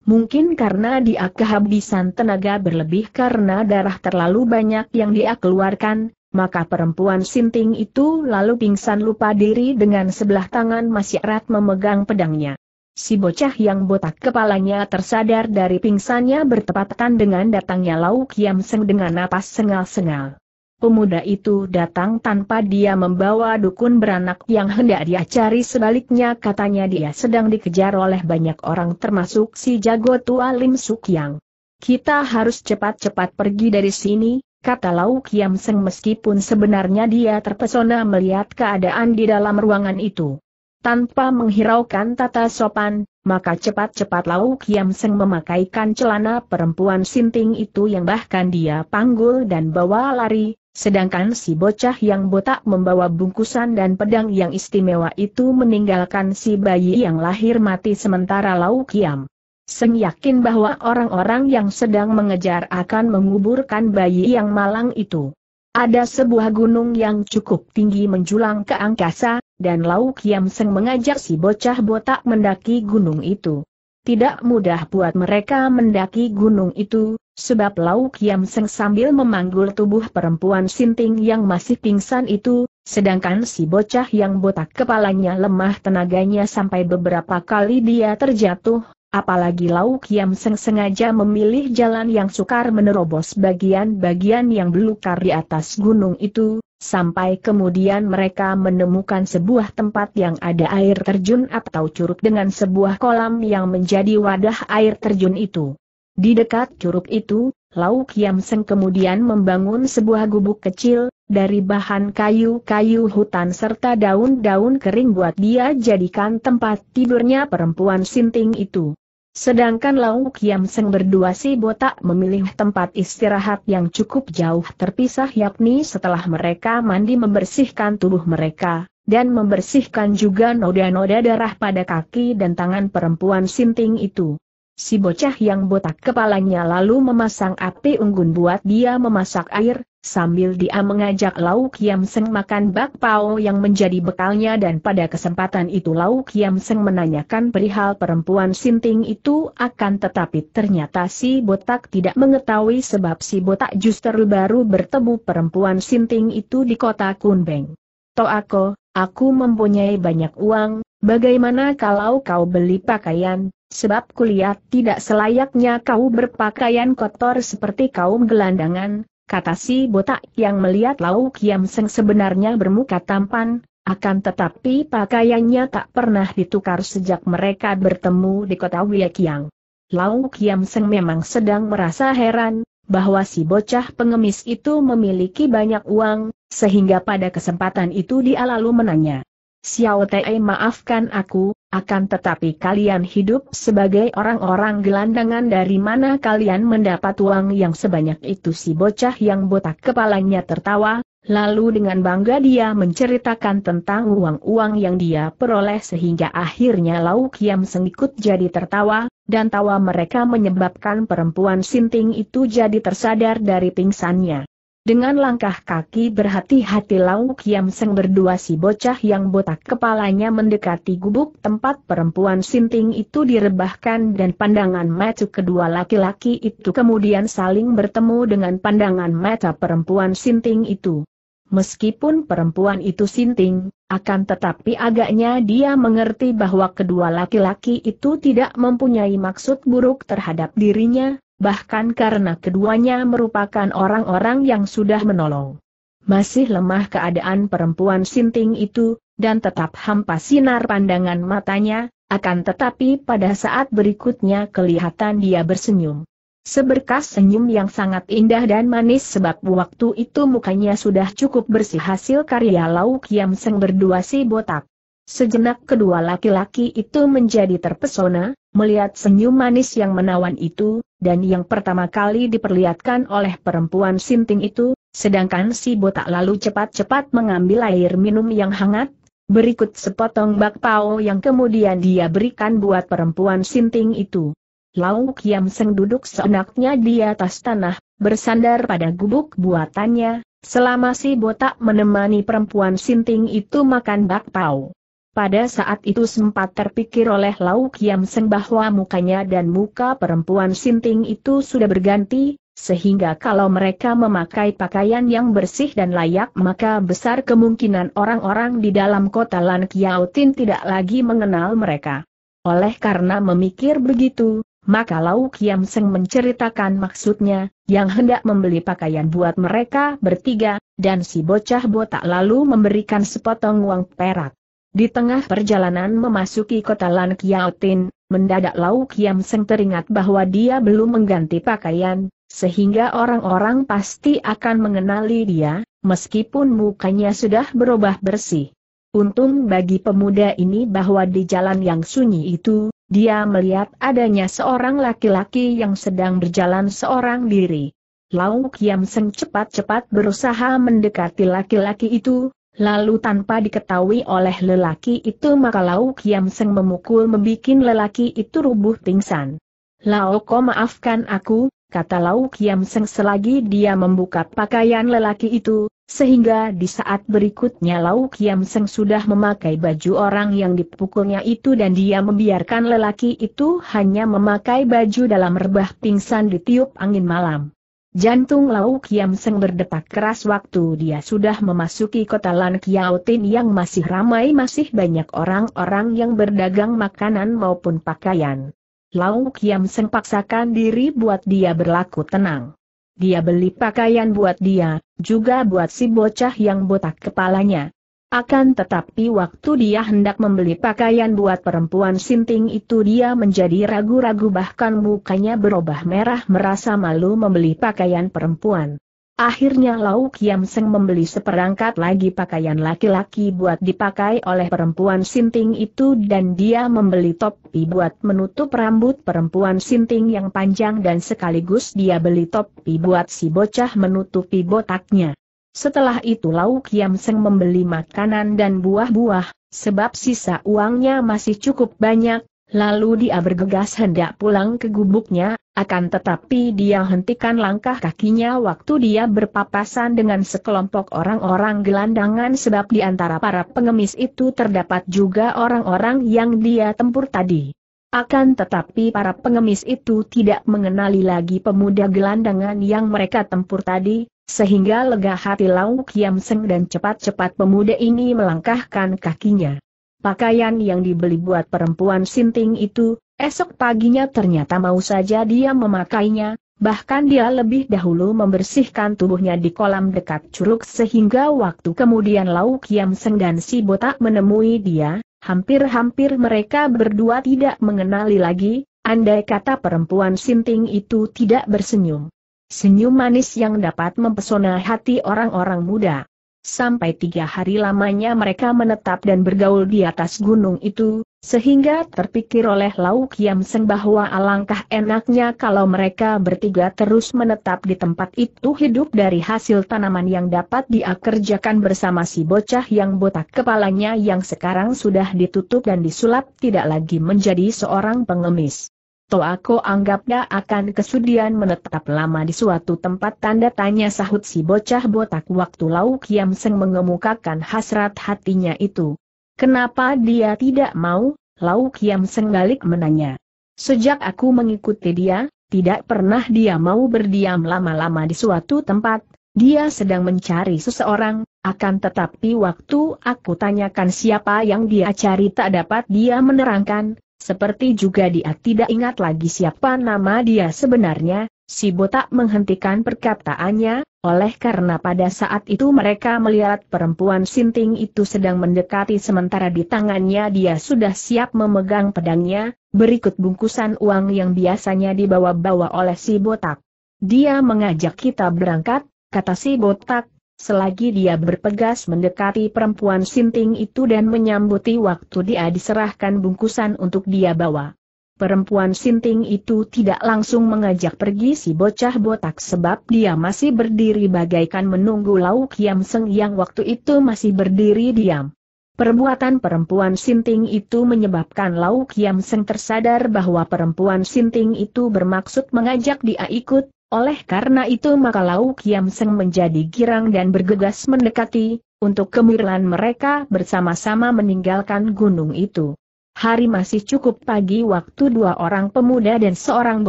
Mungkin karena dia kehabisan tenaga berlebih karena darah terlalu banyak yang dia keluarkan, maka perempuan sinting itu lalu pingsan lupa diri dengan sebelah tangan masih erat memegang pedangnya. Si bocah yang botak kepalanya tersadar dari pingsannya bertepatan dengan datangnya Lau Kiam Seng dengan napas sengal-sengal. Pemuda itu datang tanpa dia membawa dukun beranak yang hendak dia cari sebaliknya katanya dia sedang dikejar oleh banyak orang termasuk si jago tua Lim Sukyang. Kita harus cepat-cepat pergi dari sini, kata Lau Kiam Seng meskipun sebenarnya dia terpesona melihat keadaan di dalam ruangan itu. Tanpa menghiraukan tata sopan, maka cepat-cepat Lau Kiam Seng memakaikan celana perempuan sinting itu yang bahkan dia panggul dan bawa lari, sedangkan si bocah yang botak membawa bungkusan dan pedang yang istimewa itu meninggalkan si bayi yang lahir mati sementara Lau Kiam. Seng yakin bahwa orang-orang yang sedang mengejar akan menguburkan bayi yang malang itu. Ada sebuah gunung yang cukup tinggi menjulang ke angkasa, dan Lau Kiam Seng mengajak si bocah botak mendaki gunung itu. Tidak mudah buat mereka mendaki gunung itu, sebab Lau Kiam Seng sambil memanggul tubuh perempuan sinting yang masih pingsan itu, sedangkan si bocah yang botak kepalanya lemah tenaganya sampai beberapa kali dia terjatuh, Apalagi Lau Kiam Seng sengaja memilih jalan yang sukar menerobos bagian-bagian yang belukar di atas gunung itu, sampai kemudian mereka menemukan sebuah tempat yang ada air terjun atau curug dengan sebuah kolam yang menjadi wadah air terjun itu. Di dekat curug itu, Lau Kiam Seng kemudian membangun sebuah gubuk kecil, dari bahan kayu-kayu hutan serta daun-daun kering buat dia jadikan tempat tidurnya perempuan sinting itu. Sedangkan Lau Kiam Seng berdua si botak memilih tempat istirahat yang cukup jauh terpisah yakni setelah mereka mandi membersihkan tubuh mereka, dan membersihkan juga noda-noda darah pada kaki dan tangan perempuan sinting itu. Si bocah yang botak kepalanya lalu memasang api unggun buat dia memasak air, sambil dia mengajak Lau Kiam Seng makan bakpao yang menjadi bekalnya dan pada kesempatan itu Lau Kiam Seng menanyakan perihal perempuan sinting itu akan tetapi ternyata si botak tidak mengetahui sebab si botak justru baru bertemu perempuan sinting itu di kota Kunbeng. aku, aku mempunyai banyak uang, bagaimana kalau kau beli pakaian, sebab kulihat tidak selayaknya kau berpakaian kotor seperti kaum gelandangan, kata si botak yang melihat Lau Kiam Seng sebenarnya bermuka tampan, akan tetapi pakaiannya tak pernah ditukar sejak mereka bertemu di kota Wiekiang. Lau Kiam Seng memang sedang merasa heran, bahwa si bocah pengemis itu memiliki banyak uang, sehingga pada kesempatan itu dia lalu menanya. Xiao Tei maafkan aku, akan tetapi kalian hidup sebagai orang-orang gelandangan dari mana kalian mendapat uang yang sebanyak itu si bocah yang botak kepalanya tertawa, lalu dengan bangga dia menceritakan tentang uang-uang yang dia peroleh sehingga akhirnya Lauk Kiam sengikut jadi tertawa, dan tawa mereka menyebabkan perempuan sinting itu jadi tersadar dari pingsannya. Dengan langkah kaki berhati-hati Lau Kiam Seng berdua si bocah yang botak kepalanya mendekati gubuk tempat perempuan sinting itu direbahkan dan pandangan mata kedua laki-laki itu kemudian saling bertemu dengan pandangan mata perempuan sinting itu. Meskipun perempuan itu sinting, akan tetapi agaknya dia mengerti bahwa kedua laki-laki itu tidak mempunyai maksud buruk terhadap dirinya, bahkan karena keduanya merupakan orang-orang yang sudah menolong. Masih lemah keadaan perempuan sinting itu, dan tetap hampa sinar pandangan matanya, akan tetapi pada saat berikutnya kelihatan dia bersenyum. Seberkas senyum yang sangat indah dan manis sebab waktu itu mukanya sudah cukup bersih hasil karya lauk yang Seng berdua si botak. Sejenak kedua laki-laki itu menjadi terpesona, melihat senyum manis yang menawan itu, dan yang pertama kali diperlihatkan oleh perempuan sinting itu, sedangkan si botak lalu cepat-cepat mengambil air minum yang hangat, berikut sepotong bakpao yang kemudian dia berikan buat perempuan sinting itu. Lau Kiam Seng duduk seenaknya di atas tanah, bersandar pada gubuk buatannya, selama si botak menemani perempuan sinting itu makan bakpao. Pada saat itu sempat terpikir oleh Lau Kiam Seng bahwa mukanya dan muka perempuan sinting itu sudah berganti, sehingga kalau mereka memakai pakaian yang bersih dan layak maka besar kemungkinan orang-orang di dalam kota Lan Kiautin tidak lagi mengenal mereka. Oleh karena memikir begitu, maka Lau Kiam Seng menceritakan maksudnya, yang hendak membeli pakaian buat mereka bertiga, dan si bocah botak lalu memberikan sepotong uang perak. Di tengah perjalanan memasuki kota Lan Kiaotin, mendadak Lau Kiam Seng teringat bahwa dia belum mengganti pakaian, sehingga orang-orang pasti akan mengenali dia, meskipun mukanya sudah berubah bersih. Untung bagi pemuda ini bahwa di jalan yang sunyi itu, dia melihat adanya seorang laki-laki yang sedang berjalan seorang diri. Lau Kiam Seng cepat-cepat berusaha mendekati laki-laki itu, Lalu tanpa diketahui oleh lelaki itu maka Lau Kiam Seng memukul membuat lelaki itu rubuh pingsan. Lao Ko maafkan aku, kata Lau Kiam Seng selagi dia membuka pakaian lelaki itu, sehingga di saat berikutnya Lau Kiam Seng sudah memakai baju orang yang dipukulnya itu dan dia membiarkan lelaki itu hanya memakai baju dalam rebah pingsan di tiup angin malam. Jantung Lau Kiam Seng berdetak keras waktu dia sudah memasuki kota Lan Tin yang masih ramai masih banyak orang-orang yang berdagang makanan maupun pakaian. Lau Kiam Seng paksakan diri buat dia berlaku tenang. Dia beli pakaian buat dia, juga buat si bocah yang botak kepalanya, akan tetapi waktu dia hendak membeli pakaian buat perempuan sinting itu dia menjadi ragu-ragu bahkan mukanya berubah merah merasa malu membeli pakaian perempuan. Akhirnya Lau Kiam Seng membeli seperangkat lagi pakaian laki-laki buat dipakai oleh perempuan sinting itu dan dia membeli topi buat menutup rambut perempuan sinting yang panjang dan sekaligus dia beli topi buat si bocah menutupi botaknya. Setelah itu Lau Kiam Seng membeli makanan dan buah-buah, sebab sisa uangnya masih cukup banyak, lalu dia bergegas hendak pulang ke gubuknya, akan tetapi dia hentikan langkah kakinya waktu dia berpapasan dengan sekelompok orang-orang gelandangan sebab di antara para pengemis itu terdapat juga orang-orang yang dia tempur tadi. Akan tetapi para pengemis itu tidak mengenali lagi pemuda gelandangan yang mereka tempur tadi, sehingga lega hati Lau Kiam Seng dan cepat-cepat pemuda ini melangkahkan kakinya. Pakaian yang dibeli buat perempuan sinting itu, esok paginya ternyata mau saja dia memakainya, bahkan dia lebih dahulu membersihkan tubuhnya di kolam dekat curug sehingga waktu kemudian Lau Kiam Seng dan si botak menemui dia, Hampir-hampir mereka berdua tidak mengenali lagi, andai kata perempuan sinting itu tidak bersenyum. Senyum manis yang dapat mempesona hati orang-orang muda. Sampai tiga hari lamanya mereka menetap dan bergaul di atas gunung itu, sehingga terpikir oleh Lau Kiam Seng bahwa alangkah enaknya kalau mereka bertiga terus menetap di tempat itu hidup dari hasil tanaman yang dapat dia kerjakan bersama si bocah yang botak kepalanya yang sekarang sudah ditutup dan disulap tidak lagi menjadi seorang pengemis. Toako anggapnya akan kesudian menetap lama di suatu tempat tanda tanya sahut si bocah botak waktu Lau Kiam Seng mengemukakan hasrat hatinya itu. Kenapa dia tidak mau? Lau Kiam Senggalik menanya. Sejak aku mengikuti dia, tidak pernah dia mau berdiam lama-lama di suatu tempat, dia sedang mencari seseorang, akan tetapi waktu aku tanyakan siapa yang dia cari tak dapat dia menerangkan, seperti juga dia tidak ingat lagi siapa nama dia sebenarnya, Si botak menghentikan perkataannya, oleh karena pada saat itu mereka melihat perempuan sinting itu sedang mendekati sementara di tangannya dia sudah siap memegang pedangnya, berikut bungkusan uang yang biasanya dibawa-bawa oleh si botak. Dia mengajak kita berangkat, kata si botak, selagi dia berpegas mendekati perempuan sinting itu dan menyambuti waktu dia diserahkan bungkusan untuk dia bawa. Perempuan sinting itu tidak langsung mengajak pergi si bocah botak sebab dia masih berdiri bagaikan menunggu lauk Kiam Seng yang waktu itu masih berdiri diam. Perbuatan perempuan sinting itu menyebabkan lauk Kiam Seng tersadar bahwa perempuan sinting itu bermaksud mengajak dia ikut, oleh karena itu maka lauk Kiam Seng menjadi girang dan bergegas mendekati, untuk kemirlan mereka bersama-sama meninggalkan gunung itu. Hari masih cukup pagi waktu dua orang pemuda dan seorang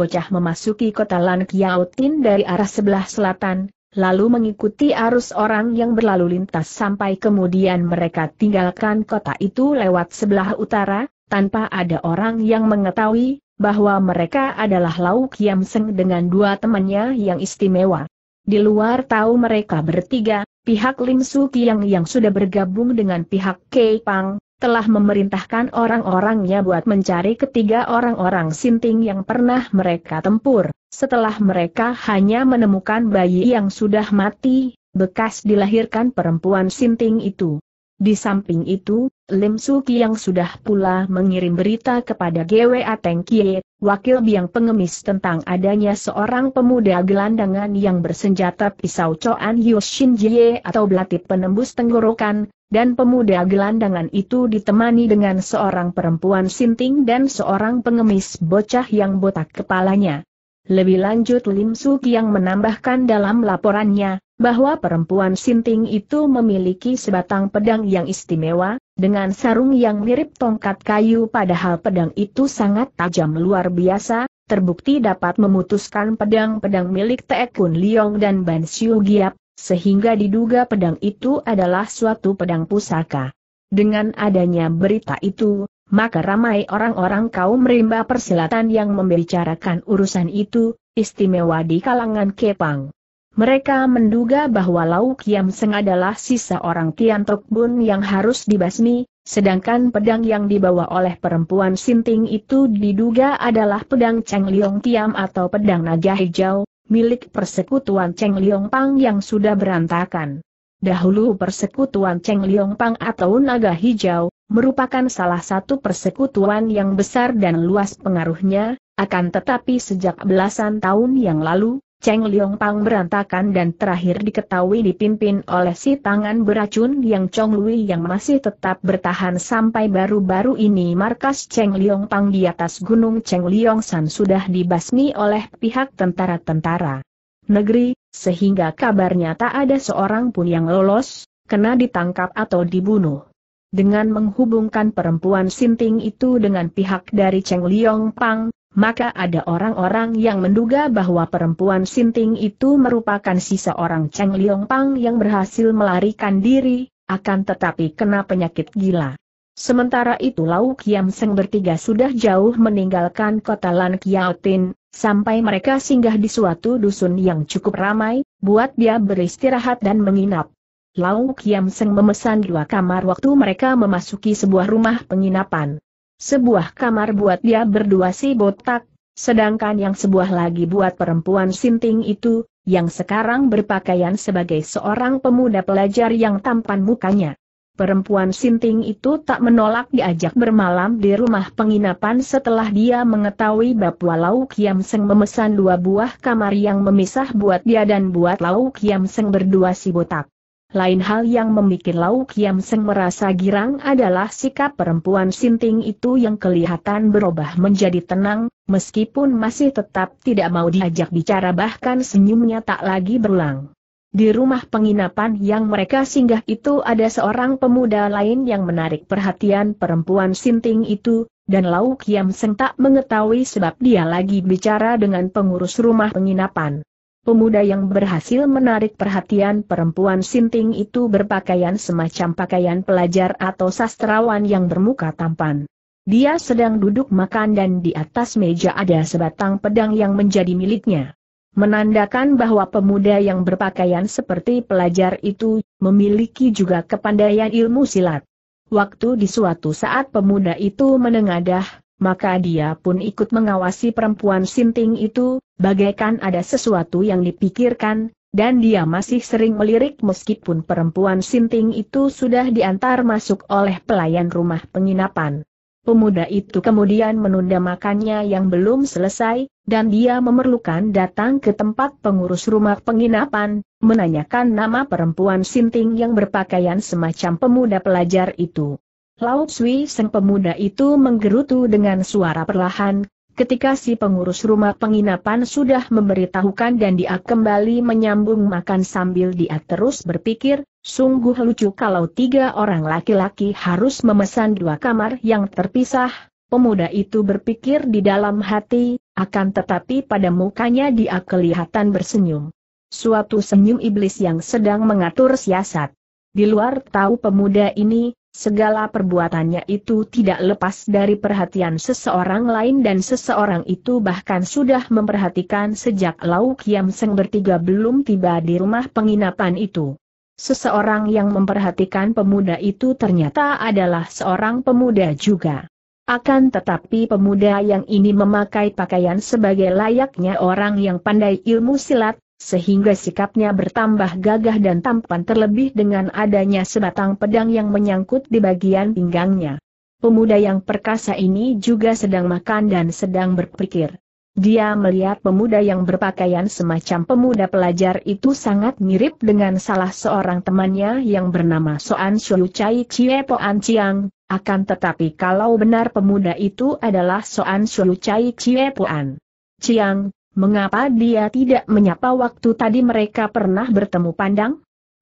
bocah memasuki kota Lan Tin dari arah sebelah selatan, lalu mengikuti arus orang yang berlalu lintas sampai kemudian mereka tinggalkan kota itu lewat sebelah utara, tanpa ada orang yang mengetahui bahwa mereka adalah Lau Kiam Seng dengan dua temannya yang istimewa. Di luar tahu mereka bertiga, pihak Lim Su Kiang yang sudah bergabung dengan pihak Kei Pang, telah memerintahkan orang-orangnya buat mencari ketiga orang-orang sinting yang pernah mereka tempur. Setelah mereka hanya menemukan bayi yang sudah mati, bekas dilahirkan perempuan sinting itu. Di samping itu, Lim Suki yang sudah pula mengirim berita kepada Gwe Ateng Kie, wakil biang pengemis tentang adanya seorang pemuda gelandangan yang bersenjata pisau Coan Yushin Jie atau belati penembus tenggorokan, dan pemuda gelandangan itu ditemani dengan seorang perempuan sinting dan seorang pengemis bocah yang botak kepalanya. Lebih lanjut Lim Suki yang menambahkan dalam laporannya, bahwa perempuan sinting itu memiliki sebatang pedang yang istimewa, dengan sarung yang mirip tongkat kayu padahal pedang itu sangat tajam luar biasa, terbukti dapat memutuskan pedang-pedang milik Teekun Liong dan Ban Siu Giap, sehingga diduga pedang itu adalah suatu pedang pusaka. Dengan adanya berita itu, maka ramai orang-orang kaum rimba persilatan yang membicarakan urusan itu, istimewa di kalangan Kepang. Mereka menduga bahwa Lau Kiam Seng adalah sisa orang Tian Tok Bun yang harus dibasmi, sedangkan pedang yang dibawa oleh perempuan Sinting itu diduga adalah pedang Cheng Liong Tiam atau pedang naga hijau, milik persekutuan Cheng Liong Pang yang sudah berantakan. Dahulu persekutuan Cheng Liong Pang atau naga hijau, merupakan salah satu persekutuan yang besar dan luas pengaruhnya, akan tetapi sejak belasan tahun yang lalu, Cheng Liong Pang berantakan dan terakhir diketahui dipimpin oleh si tangan beracun yang Chong Lui yang masih tetap bertahan sampai baru-baru ini markas Cheng Liong Pang di atas gunung Cheng Liong San sudah dibasmi oleh pihak tentara-tentara negeri, sehingga kabarnya tak ada seorang pun yang lolos, kena ditangkap atau dibunuh. Dengan menghubungkan perempuan Sinting itu dengan pihak dari Cheng Liong Pang, maka ada orang-orang yang menduga bahwa perempuan Sinting itu merupakan sisa orang Cheng Liong Pang yang berhasil melarikan diri, akan tetapi kena penyakit gila. Sementara itu Lau Kiam Seng bertiga sudah jauh meninggalkan kota Lan Tin, sampai mereka singgah di suatu dusun yang cukup ramai, buat dia beristirahat dan menginap. Lau Kiam Seng memesan dua kamar waktu mereka memasuki sebuah rumah penginapan. Sebuah kamar buat dia berdua si botak, sedangkan yang sebuah lagi buat perempuan sinting itu, yang sekarang berpakaian sebagai seorang pemuda pelajar yang tampan mukanya. Perempuan sinting itu tak menolak diajak bermalam di rumah penginapan setelah dia mengetahui bahwa Lau Kiam Seng memesan dua buah kamar yang memisah buat dia dan buat Lau Kiam Seng berdua si botak. Lain hal yang membuat Lau Kiam Seng merasa girang adalah sikap perempuan sinting itu yang kelihatan berubah menjadi tenang, meskipun masih tetap tidak mau diajak bicara bahkan senyumnya tak lagi berulang. Di rumah penginapan yang mereka singgah itu ada seorang pemuda lain yang menarik perhatian perempuan sinting itu, dan Lau Kiam Seng tak mengetahui sebab dia lagi bicara dengan pengurus rumah penginapan. Pemuda yang berhasil menarik perhatian perempuan sinting itu berpakaian semacam pakaian pelajar atau sastrawan yang bermuka tampan. Dia sedang duduk makan dan di atas meja ada sebatang pedang yang menjadi miliknya. Menandakan bahwa pemuda yang berpakaian seperti pelajar itu memiliki juga kepandaian ilmu silat. Waktu di suatu saat pemuda itu menengadah, maka dia pun ikut mengawasi perempuan sinting itu, bagaikan ada sesuatu yang dipikirkan, dan dia masih sering melirik meskipun perempuan sinting itu sudah diantar masuk oleh pelayan rumah penginapan. Pemuda itu kemudian menunda makannya yang belum selesai, dan dia memerlukan datang ke tempat pengurus rumah penginapan, menanyakan nama perempuan sinting yang berpakaian semacam pemuda pelajar itu. Lao Sui Seng pemuda itu menggerutu dengan suara perlahan, Ketika si pengurus rumah penginapan sudah memberitahukan dan dia kembali menyambung makan sambil dia terus berpikir, sungguh lucu kalau tiga orang laki-laki harus memesan dua kamar yang terpisah, pemuda itu berpikir di dalam hati, akan tetapi pada mukanya dia kelihatan bersenyum. Suatu senyum iblis yang sedang mengatur siasat. Di luar tahu pemuda ini, Segala perbuatannya itu tidak lepas dari perhatian seseorang lain dan seseorang itu bahkan sudah memperhatikan sejak Lau Kiam Seng bertiga belum tiba di rumah penginapan itu. Seseorang yang memperhatikan pemuda itu ternyata adalah seorang pemuda juga. Akan tetapi pemuda yang ini memakai pakaian sebagai layaknya orang yang pandai ilmu silat, sehingga sikapnya bertambah gagah dan tampan terlebih dengan adanya sebatang pedang yang menyangkut di bagian pinggangnya. Pemuda yang perkasa ini juga sedang makan dan sedang berpikir. Dia melihat pemuda yang berpakaian semacam pemuda pelajar itu sangat mirip dengan salah seorang temannya yang bernama Soan Suyu Chai Chie Poan Chiang, akan tetapi kalau benar pemuda itu adalah Soan Suyu Chai Chie Poan Chiang, Mengapa dia tidak menyapa waktu tadi mereka pernah bertemu pandang?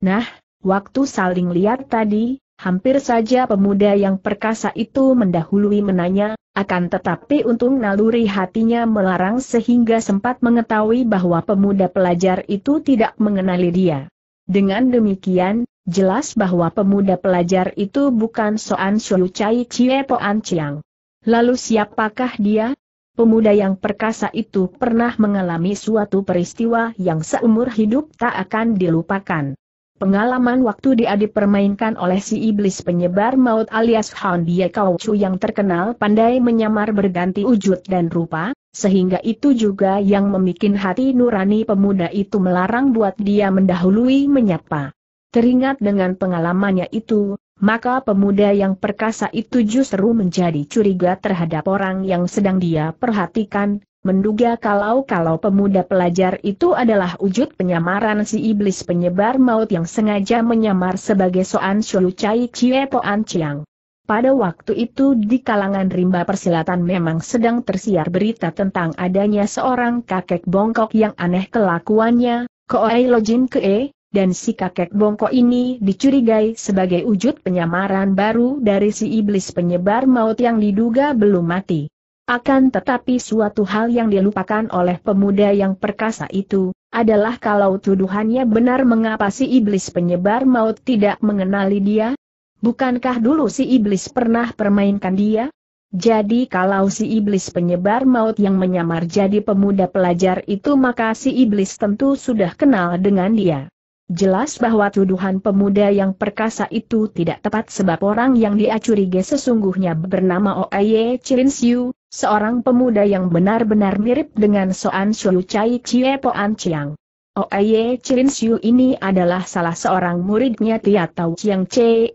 Nah, waktu saling lihat tadi, hampir saja pemuda yang perkasa itu mendahului menanya, akan tetapi untung naluri hatinya melarang sehingga sempat mengetahui bahwa pemuda pelajar itu tidak mengenali dia. Dengan demikian, jelas bahwa pemuda pelajar itu bukan Soan Shuyu Chai Chie Poan Chiang. Lalu siapakah dia? Pemuda yang perkasa itu pernah mengalami suatu peristiwa yang seumur hidup tak akan dilupakan. Pengalaman waktu dia dipermainkan oleh si iblis penyebar maut alias Hound Die Chu yang terkenal pandai menyamar berganti wujud dan rupa, sehingga itu juga yang membuat hati nurani pemuda itu melarang buat dia mendahului menyapa. Teringat dengan pengalamannya itu, maka pemuda yang perkasa itu justru menjadi curiga terhadap orang yang sedang dia perhatikan, menduga kalau-kalau pemuda pelajar itu adalah wujud penyamaran si iblis penyebar maut yang sengaja menyamar sebagai Soan Shou Chai Chie Poan Chiang. Pada waktu itu di kalangan rimba persilatan memang sedang tersiar berita tentang adanya seorang kakek bongkok yang aneh kelakuannya, Koai Lojin Kee, dan si kakek bongkok ini dicurigai sebagai wujud penyamaran baru dari si iblis penyebar maut yang diduga belum mati. Akan tetapi suatu hal yang dilupakan oleh pemuda yang perkasa itu, adalah kalau tuduhannya benar mengapa si iblis penyebar maut tidak mengenali dia? Bukankah dulu si iblis pernah permainkan dia? Jadi kalau si iblis penyebar maut yang menyamar jadi pemuda pelajar itu maka si iblis tentu sudah kenal dengan dia. Jelas bahwa tuduhan pemuda yang perkasa itu tidak tepat sebab orang yang dia curigai sesungguhnya bernama Oye Chilin Siu, seorang pemuda yang benar-benar mirip dengan Soan Shu Chai Chie Poan Chiang. Oye Chilin Siu ini adalah salah seorang muridnya Tia Tau Chiang Cie,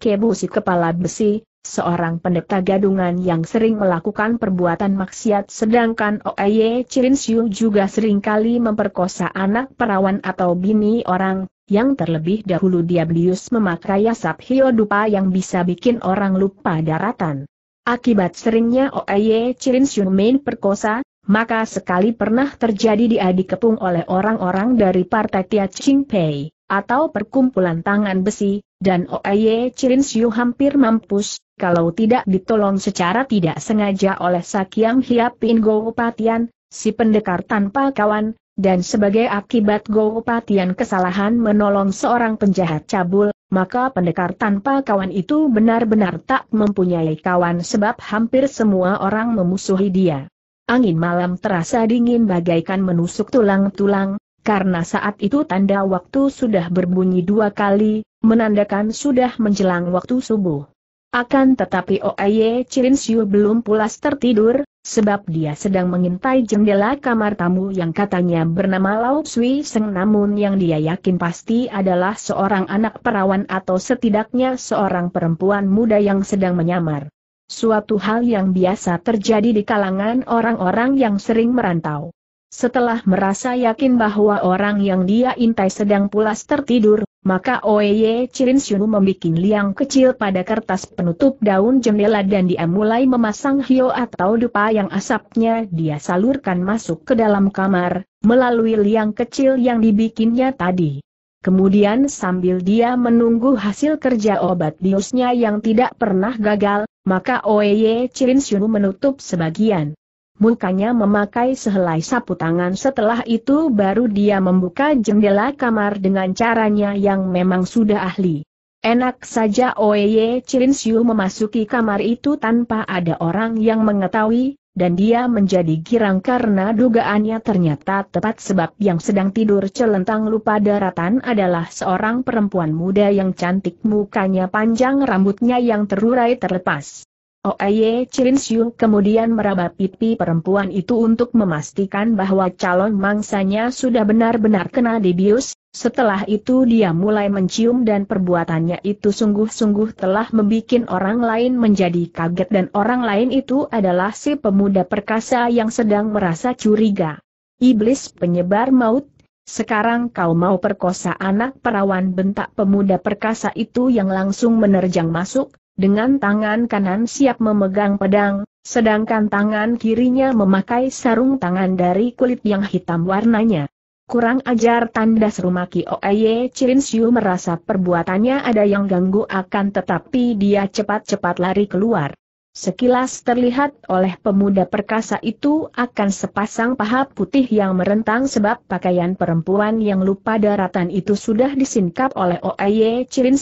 Kebusi Kepala Besi, seorang pendeta gadungan yang sering melakukan perbuatan maksiat sedangkan Oye Chirin Siu juga seringkali memperkosa anak perawan atau bini orang, yang terlebih dahulu dia Diablius memakai asap hiodupa yang bisa bikin orang lupa daratan. Akibat seringnya Oye Chirin Siu main perkosa, maka sekali pernah terjadi dia dikepung oleh orang-orang dari Partai Tia Ching Pei, atau perkumpulan tangan besi, dan Oye Chirin Siu hampir mampus, kalau tidak ditolong secara tidak sengaja oleh Sakyang Hiapin Gopatian, si pendekar tanpa kawan, dan sebagai akibat Gopatian kesalahan menolong seorang penjahat cabul, maka pendekar tanpa kawan itu benar-benar tak mempunyai kawan sebab hampir semua orang memusuhi dia. Angin malam terasa dingin bagaikan menusuk tulang-tulang, karena saat itu tanda waktu sudah berbunyi dua kali, menandakan sudah menjelang waktu subuh. Akan tetapi Oye Chin Siu belum pulas tertidur, sebab dia sedang mengintai jendela kamar tamu yang katanya bernama Lau Sui Seng namun yang dia yakin pasti adalah seorang anak perawan atau setidaknya seorang perempuan muda yang sedang menyamar. Suatu hal yang biasa terjadi di kalangan orang-orang yang sering merantau. Setelah merasa yakin bahwa orang yang dia intai sedang pulas tertidur, maka Oye Chirin Shunu membuat liang kecil pada kertas penutup daun jendela dan dia mulai memasang hio atau dupa yang asapnya dia salurkan masuk ke dalam kamar, melalui liang kecil yang dibikinnya tadi. Kemudian sambil dia menunggu hasil kerja obat biusnya yang tidak pernah gagal, maka Oye Chirin Shunu menutup sebagian. Mukanya memakai sehelai sapu tangan setelah itu baru dia membuka jendela kamar dengan caranya yang memang sudah ahli. Enak saja Chirin Chirinsiu memasuki kamar itu tanpa ada orang yang mengetahui, dan dia menjadi girang karena dugaannya ternyata tepat sebab yang sedang tidur celentang lupa daratan adalah seorang perempuan muda yang cantik mukanya panjang rambutnya yang terurai terlepas. Oye Chin Siu kemudian meraba pipi perempuan itu untuk memastikan bahwa calon mangsanya sudah benar-benar kena debius, setelah itu dia mulai mencium dan perbuatannya itu sungguh-sungguh telah membuat orang lain menjadi kaget dan orang lain itu adalah si pemuda perkasa yang sedang merasa curiga. Iblis penyebar maut, sekarang kau mau perkosa anak perawan bentak pemuda perkasa itu yang langsung menerjang masuk, dengan tangan kanan siap memegang pedang, sedangkan tangan kirinya memakai sarung tangan dari kulit yang hitam warnanya. Kurang ajar tanda serumaki Oeye Chirin merasa perbuatannya ada yang ganggu akan tetapi dia cepat-cepat lari keluar. Sekilas terlihat oleh pemuda perkasa itu akan sepasang paha putih yang merentang sebab pakaian perempuan yang lupa daratan itu sudah disingkap oleh Oeye Chirin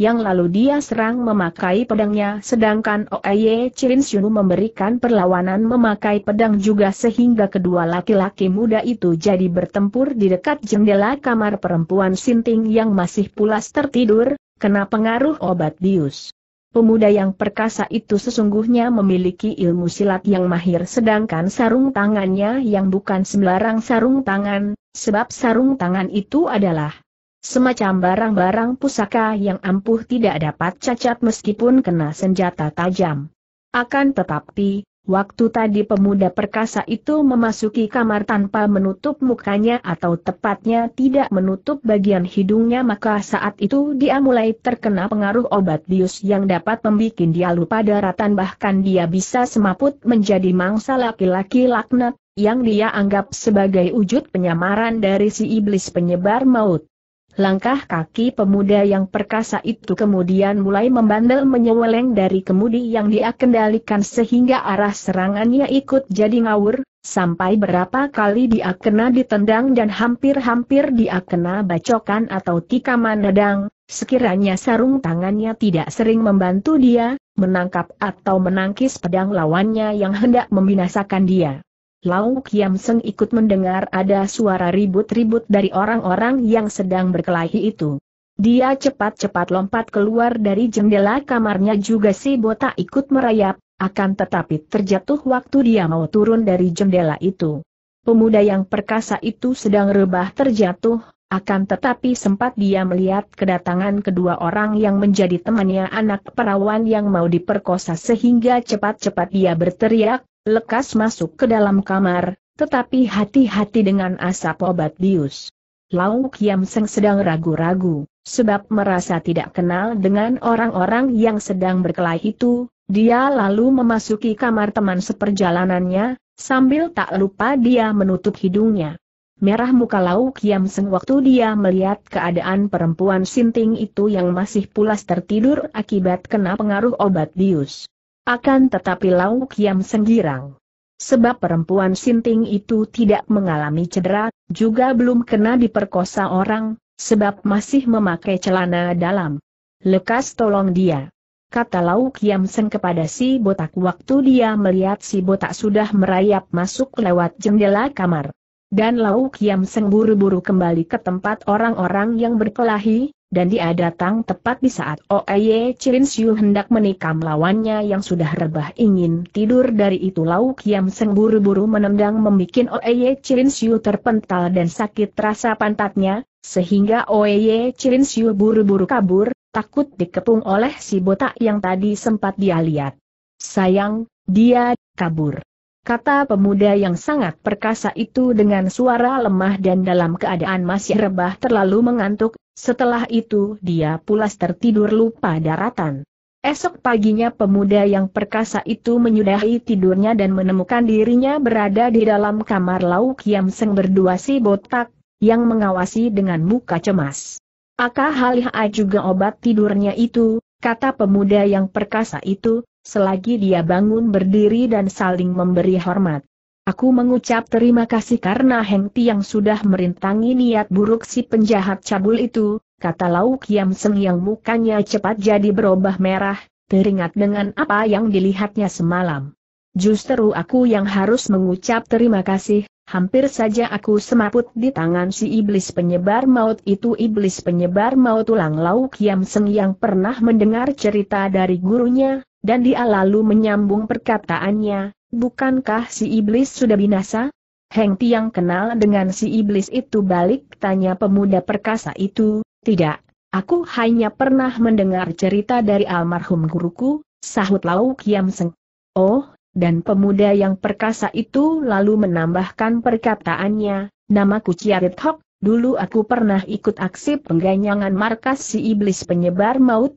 yang lalu dia serang memakai pedangnya sedangkan Oeye Chin Shunu memberikan perlawanan memakai pedang juga sehingga kedua laki-laki muda itu jadi bertempur di dekat jendela kamar perempuan Sinting yang masih pulas tertidur, kena pengaruh obat bius. Pemuda yang perkasa itu sesungguhnya memiliki ilmu silat yang mahir sedangkan sarung tangannya yang bukan sembarang sarung tangan, sebab sarung tangan itu adalah Semacam barang-barang pusaka yang ampuh tidak dapat cacat meskipun kena senjata tajam. Akan tetapi, waktu tadi pemuda perkasa itu memasuki kamar tanpa menutup mukanya atau tepatnya tidak menutup bagian hidungnya maka saat itu dia mulai terkena pengaruh obat bius yang dapat membuat dia lupa daratan bahkan dia bisa semaput menjadi mangsa laki-laki laknat, yang dia anggap sebagai wujud penyamaran dari si iblis penyebar maut. Langkah kaki pemuda yang perkasa itu kemudian mulai membandel menyeleng dari kemudi yang dia kendalikan sehingga arah serangannya ikut jadi ngawur, sampai berapa kali dia kena ditendang dan hampir-hampir dia kena bacokan atau tikaman nedang, sekiranya sarung tangannya tidak sering membantu dia, menangkap atau menangkis pedang lawannya yang hendak membinasakan dia. Lau Kiam Seng ikut mendengar ada suara ribut-ribut dari orang-orang yang sedang berkelahi itu. Dia cepat-cepat lompat keluar dari jendela kamarnya juga si botak ikut merayap, akan tetapi terjatuh waktu dia mau turun dari jendela itu. Pemuda yang perkasa itu sedang rebah terjatuh, akan tetapi sempat dia melihat kedatangan kedua orang yang menjadi temannya anak perawan yang mau diperkosa sehingga cepat-cepat dia berteriak, Lekas masuk ke dalam kamar, tetapi hati-hati dengan asap obat bius. Lau Kiam Seng sedang ragu-ragu, sebab merasa tidak kenal dengan orang-orang yang sedang berkelahi itu, dia lalu memasuki kamar teman seperjalanannya, sambil tak lupa dia menutup hidungnya. Merah muka Lau Kiam Seng waktu dia melihat keadaan perempuan sinting itu yang masih pulas tertidur akibat kena pengaruh obat bius. Akan tetapi Lau Kiam senggirang. Sebab perempuan sinting itu tidak mengalami cedera, juga belum kena diperkosa orang, sebab masih memakai celana dalam. Lekas tolong dia. Kata Lau Kiam Seng kepada si botak waktu dia melihat si botak sudah merayap masuk lewat jendela kamar. Dan Lau Kiam Seng buru-buru kembali ke tempat orang-orang yang berkelahi, dan dia datang tepat di saat Oeye Chirin Siu hendak menikam lawannya yang sudah rebah ingin tidur dari itu Lau Kiam Seng buru-buru menendang membuat Oeye Chirin Siu terpental dan sakit rasa pantatnya, sehingga Oeye Chirin Siu buru-buru kabur, takut dikepung oleh si botak yang tadi sempat dia lihat. Sayang, dia kabur. Kata pemuda yang sangat perkasa itu dengan suara lemah dan dalam keadaan masih rebah terlalu mengantuk, setelah itu dia pulas tertidur lupa daratan. Esok paginya pemuda yang perkasa itu menyudahi tidurnya dan menemukan dirinya berada di dalam kamar lauk yang Seng berdua si botak, yang mengawasi dengan muka cemas. Aka a juga obat tidurnya itu, kata pemuda yang perkasa itu, selagi dia bangun berdiri dan saling memberi hormat. Aku mengucap terima kasih karena Heng Tiang sudah merintangi niat buruk si penjahat cabul itu, kata Lau Kiam Seng yang mukanya cepat jadi berubah merah, teringat dengan apa yang dilihatnya semalam. Justru aku yang harus mengucap terima kasih, hampir saja aku semaput di tangan si iblis penyebar maut itu iblis penyebar maut tulang Lau Kiam Seng yang pernah mendengar cerita dari gurunya, dan dia lalu menyambung perkataannya, Bukankah si iblis sudah binasa? Heng Tiang kenal dengan si iblis itu balik tanya pemuda perkasa itu, tidak, aku hanya pernah mendengar cerita dari almarhum guruku, sahut Lau Kiam Seng. Oh, dan pemuda yang perkasa itu lalu menambahkan perkataannya, namaku Ciarit Hok, dulu aku pernah ikut aksi pengganyangan markas si iblis penyebar maut,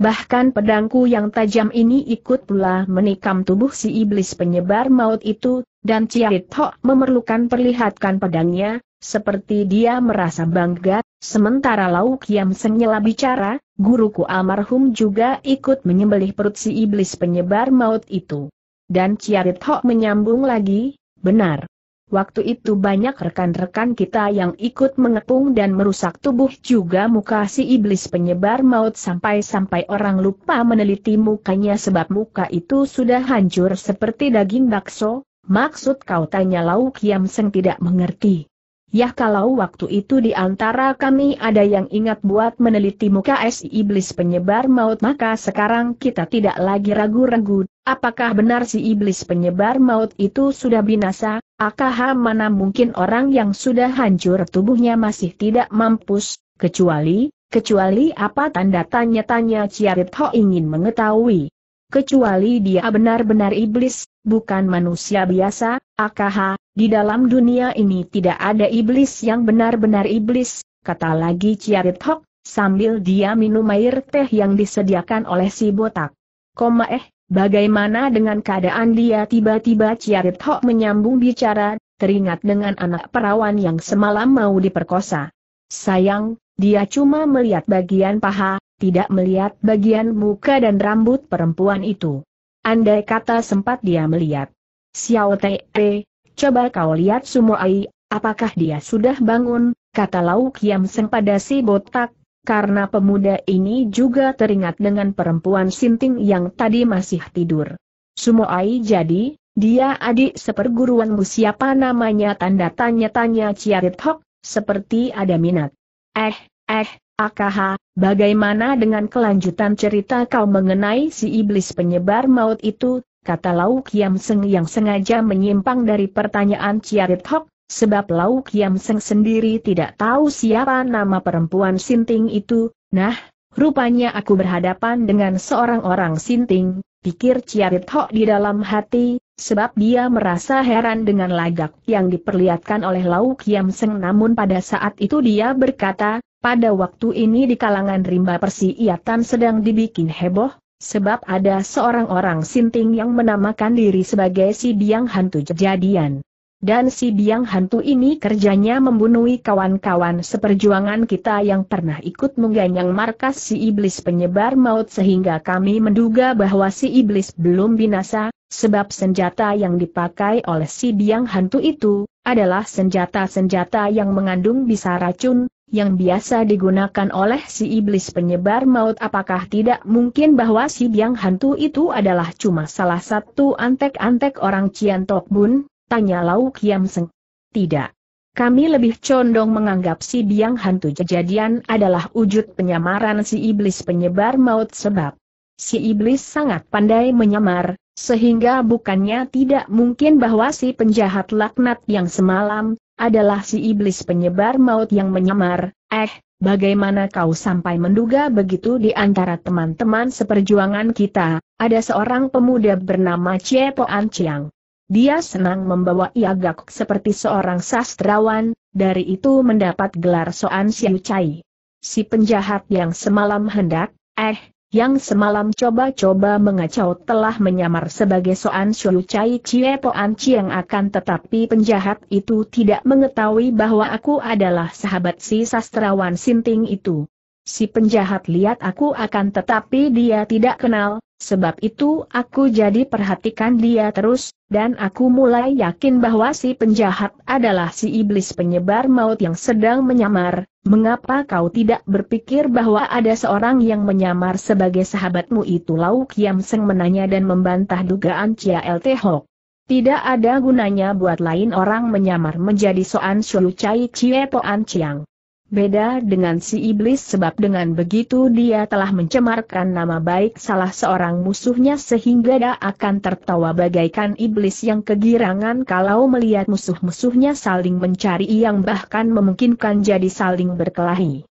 Bahkan pedangku yang tajam ini ikut pula menikam tubuh si iblis penyebar maut itu, dan Ciarit memerlukan perlihatkan pedangnya, seperti dia merasa bangga, sementara Lauk Kiam Senyela bicara, guruku almarhum juga ikut menyembelih perut si iblis penyebar maut itu. Dan Ciarit menyambung lagi, benar, Waktu itu banyak rekan-rekan kita yang ikut mengepung dan merusak tubuh juga muka si iblis penyebar maut sampai-sampai orang lupa meneliti mukanya sebab muka itu sudah hancur seperti daging bakso, maksud kau tanya Lau Kiam Seng tidak mengerti. Yah kalau waktu itu di antara kami ada yang ingat buat meneliti muka si iblis penyebar maut maka sekarang kita tidak lagi ragu-ragu, apakah benar si iblis penyebar maut itu sudah binasa, AKH mana mungkin orang yang sudah hancur tubuhnya masih tidak mampus, kecuali, kecuali apa tanda tanya-tanya Ciarit Ho ingin mengetahui. Kecuali dia benar-benar iblis, bukan manusia biasa, AKH, di dalam dunia ini tidak ada iblis yang benar-benar iblis, kata lagi Ciarit Ho, sambil dia minum air teh yang disediakan oleh si botak. Koma eh, Bagaimana dengan keadaan dia tiba-tiba Ciarit Hok menyambung bicara, teringat dengan anak perawan yang semalam mau diperkosa. Sayang, dia cuma melihat bagian paha, tidak melihat bagian muka dan rambut perempuan itu. Andai kata sempat dia melihat. Xiao Te, eh, coba kau lihat Sumo Ai, apakah dia sudah bangun, kata Lau Kiam Seng pada si botak, karena pemuda ini juga teringat dengan perempuan sinting yang tadi masih tidur. Sumoai jadi, dia adik seperguruanmu siapa namanya tanda tanya-tanya Ciarit Hok, seperti ada minat. Eh, eh, Akaha, bagaimana dengan kelanjutan cerita kau mengenai si iblis penyebar maut itu, kata Lau Kiam Seng yang sengaja menyimpang dari pertanyaan Ciarit Hok, Sebab Lauk Kiam Seng sendiri tidak tahu siapa nama perempuan Sinting itu, nah, rupanya aku berhadapan dengan seorang orang Sinting, pikir Ciarit Ho di dalam hati, sebab dia merasa heran dengan lagak yang diperlihatkan oleh Lauk Kiam Seng namun pada saat itu dia berkata, pada waktu ini di kalangan rimba Persiatan sedang dibikin heboh, sebab ada seorang orang sinting yang menamakan diri sebagai si biang hantu kejadian. Dan si biang hantu ini kerjanya membunuhi kawan-kawan seperjuangan kita yang pernah ikut mengganyang markas si iblis penyebar maut sehingga kami menduga bahwa si iblis belum binasa, sebab senjata yang dipakai oleh si biang hantu itu, adalah senjata-senjata yang mengandung bisa racun, yang biasa digunakan oleh si iblis penyebar maut apakah tidak mungkin bahwa si biang hantu itu adalah cuma salah satu antek-antek orang Ciantok Bun, Tanya Lau Kiam Seng. Tidak. Kami lebih condong menganggap si biang hantu kejadian adalah wujud penyamaran si iblis penyebar maut sebab. Si iblis sangat pandai menyamar, sehingga bukannya tidak mungkin bahwa si penjahat laknat yang semalam, adalah si iblis penyebar maut yang menyamar, eh, bagaimana kau sampai menduga begitu di antara teman-teman seperjuangan kita, ada seorang pemuda bernama Cie An Chiang. Dia senang membawa ia Iagak seperti seorang sastrawan, dari itu mendapat gelar Soan Siu Chai. Si penjahat yang semalam hendak, eh, yang semalam coba-coba mengacau telah menyamar sebagai Soan Siu Chai Chie Poan Chiang akan tetapi penjahat itu tidak mengetahui bahwa aku adalah sahabat si sastrawan Sinting itu. Si penjahat lihat aku akan tetapi dia tidak kenal, Sebab itu aku jadi perhatikan dia terus, dan aku mulai yakin bahwa si penjahat adalah si iblis penyebar maut yang sedang menyamar. Mengapa kau tidak berpikir bahwa ada seorang yang menyamar sebagai sahabatmu itu? Lau Kiam Seng menanya dan membantah dugaan Cia LT Hok. Tidak ada gunanya buat lain orang menyamar menjadi Soan Shu Chai Cie Poan Chiang. Beda dengan si iblis sebab dengan begitu dia telah mencemarkan nama baik salah seorang musuhnya sehingga dia akan tertawa bagaikan iblis yang kegirangan kalau melihat musuh-musuhnya saling mencari yang bahkan memungkinkan jadi saling berkelahi.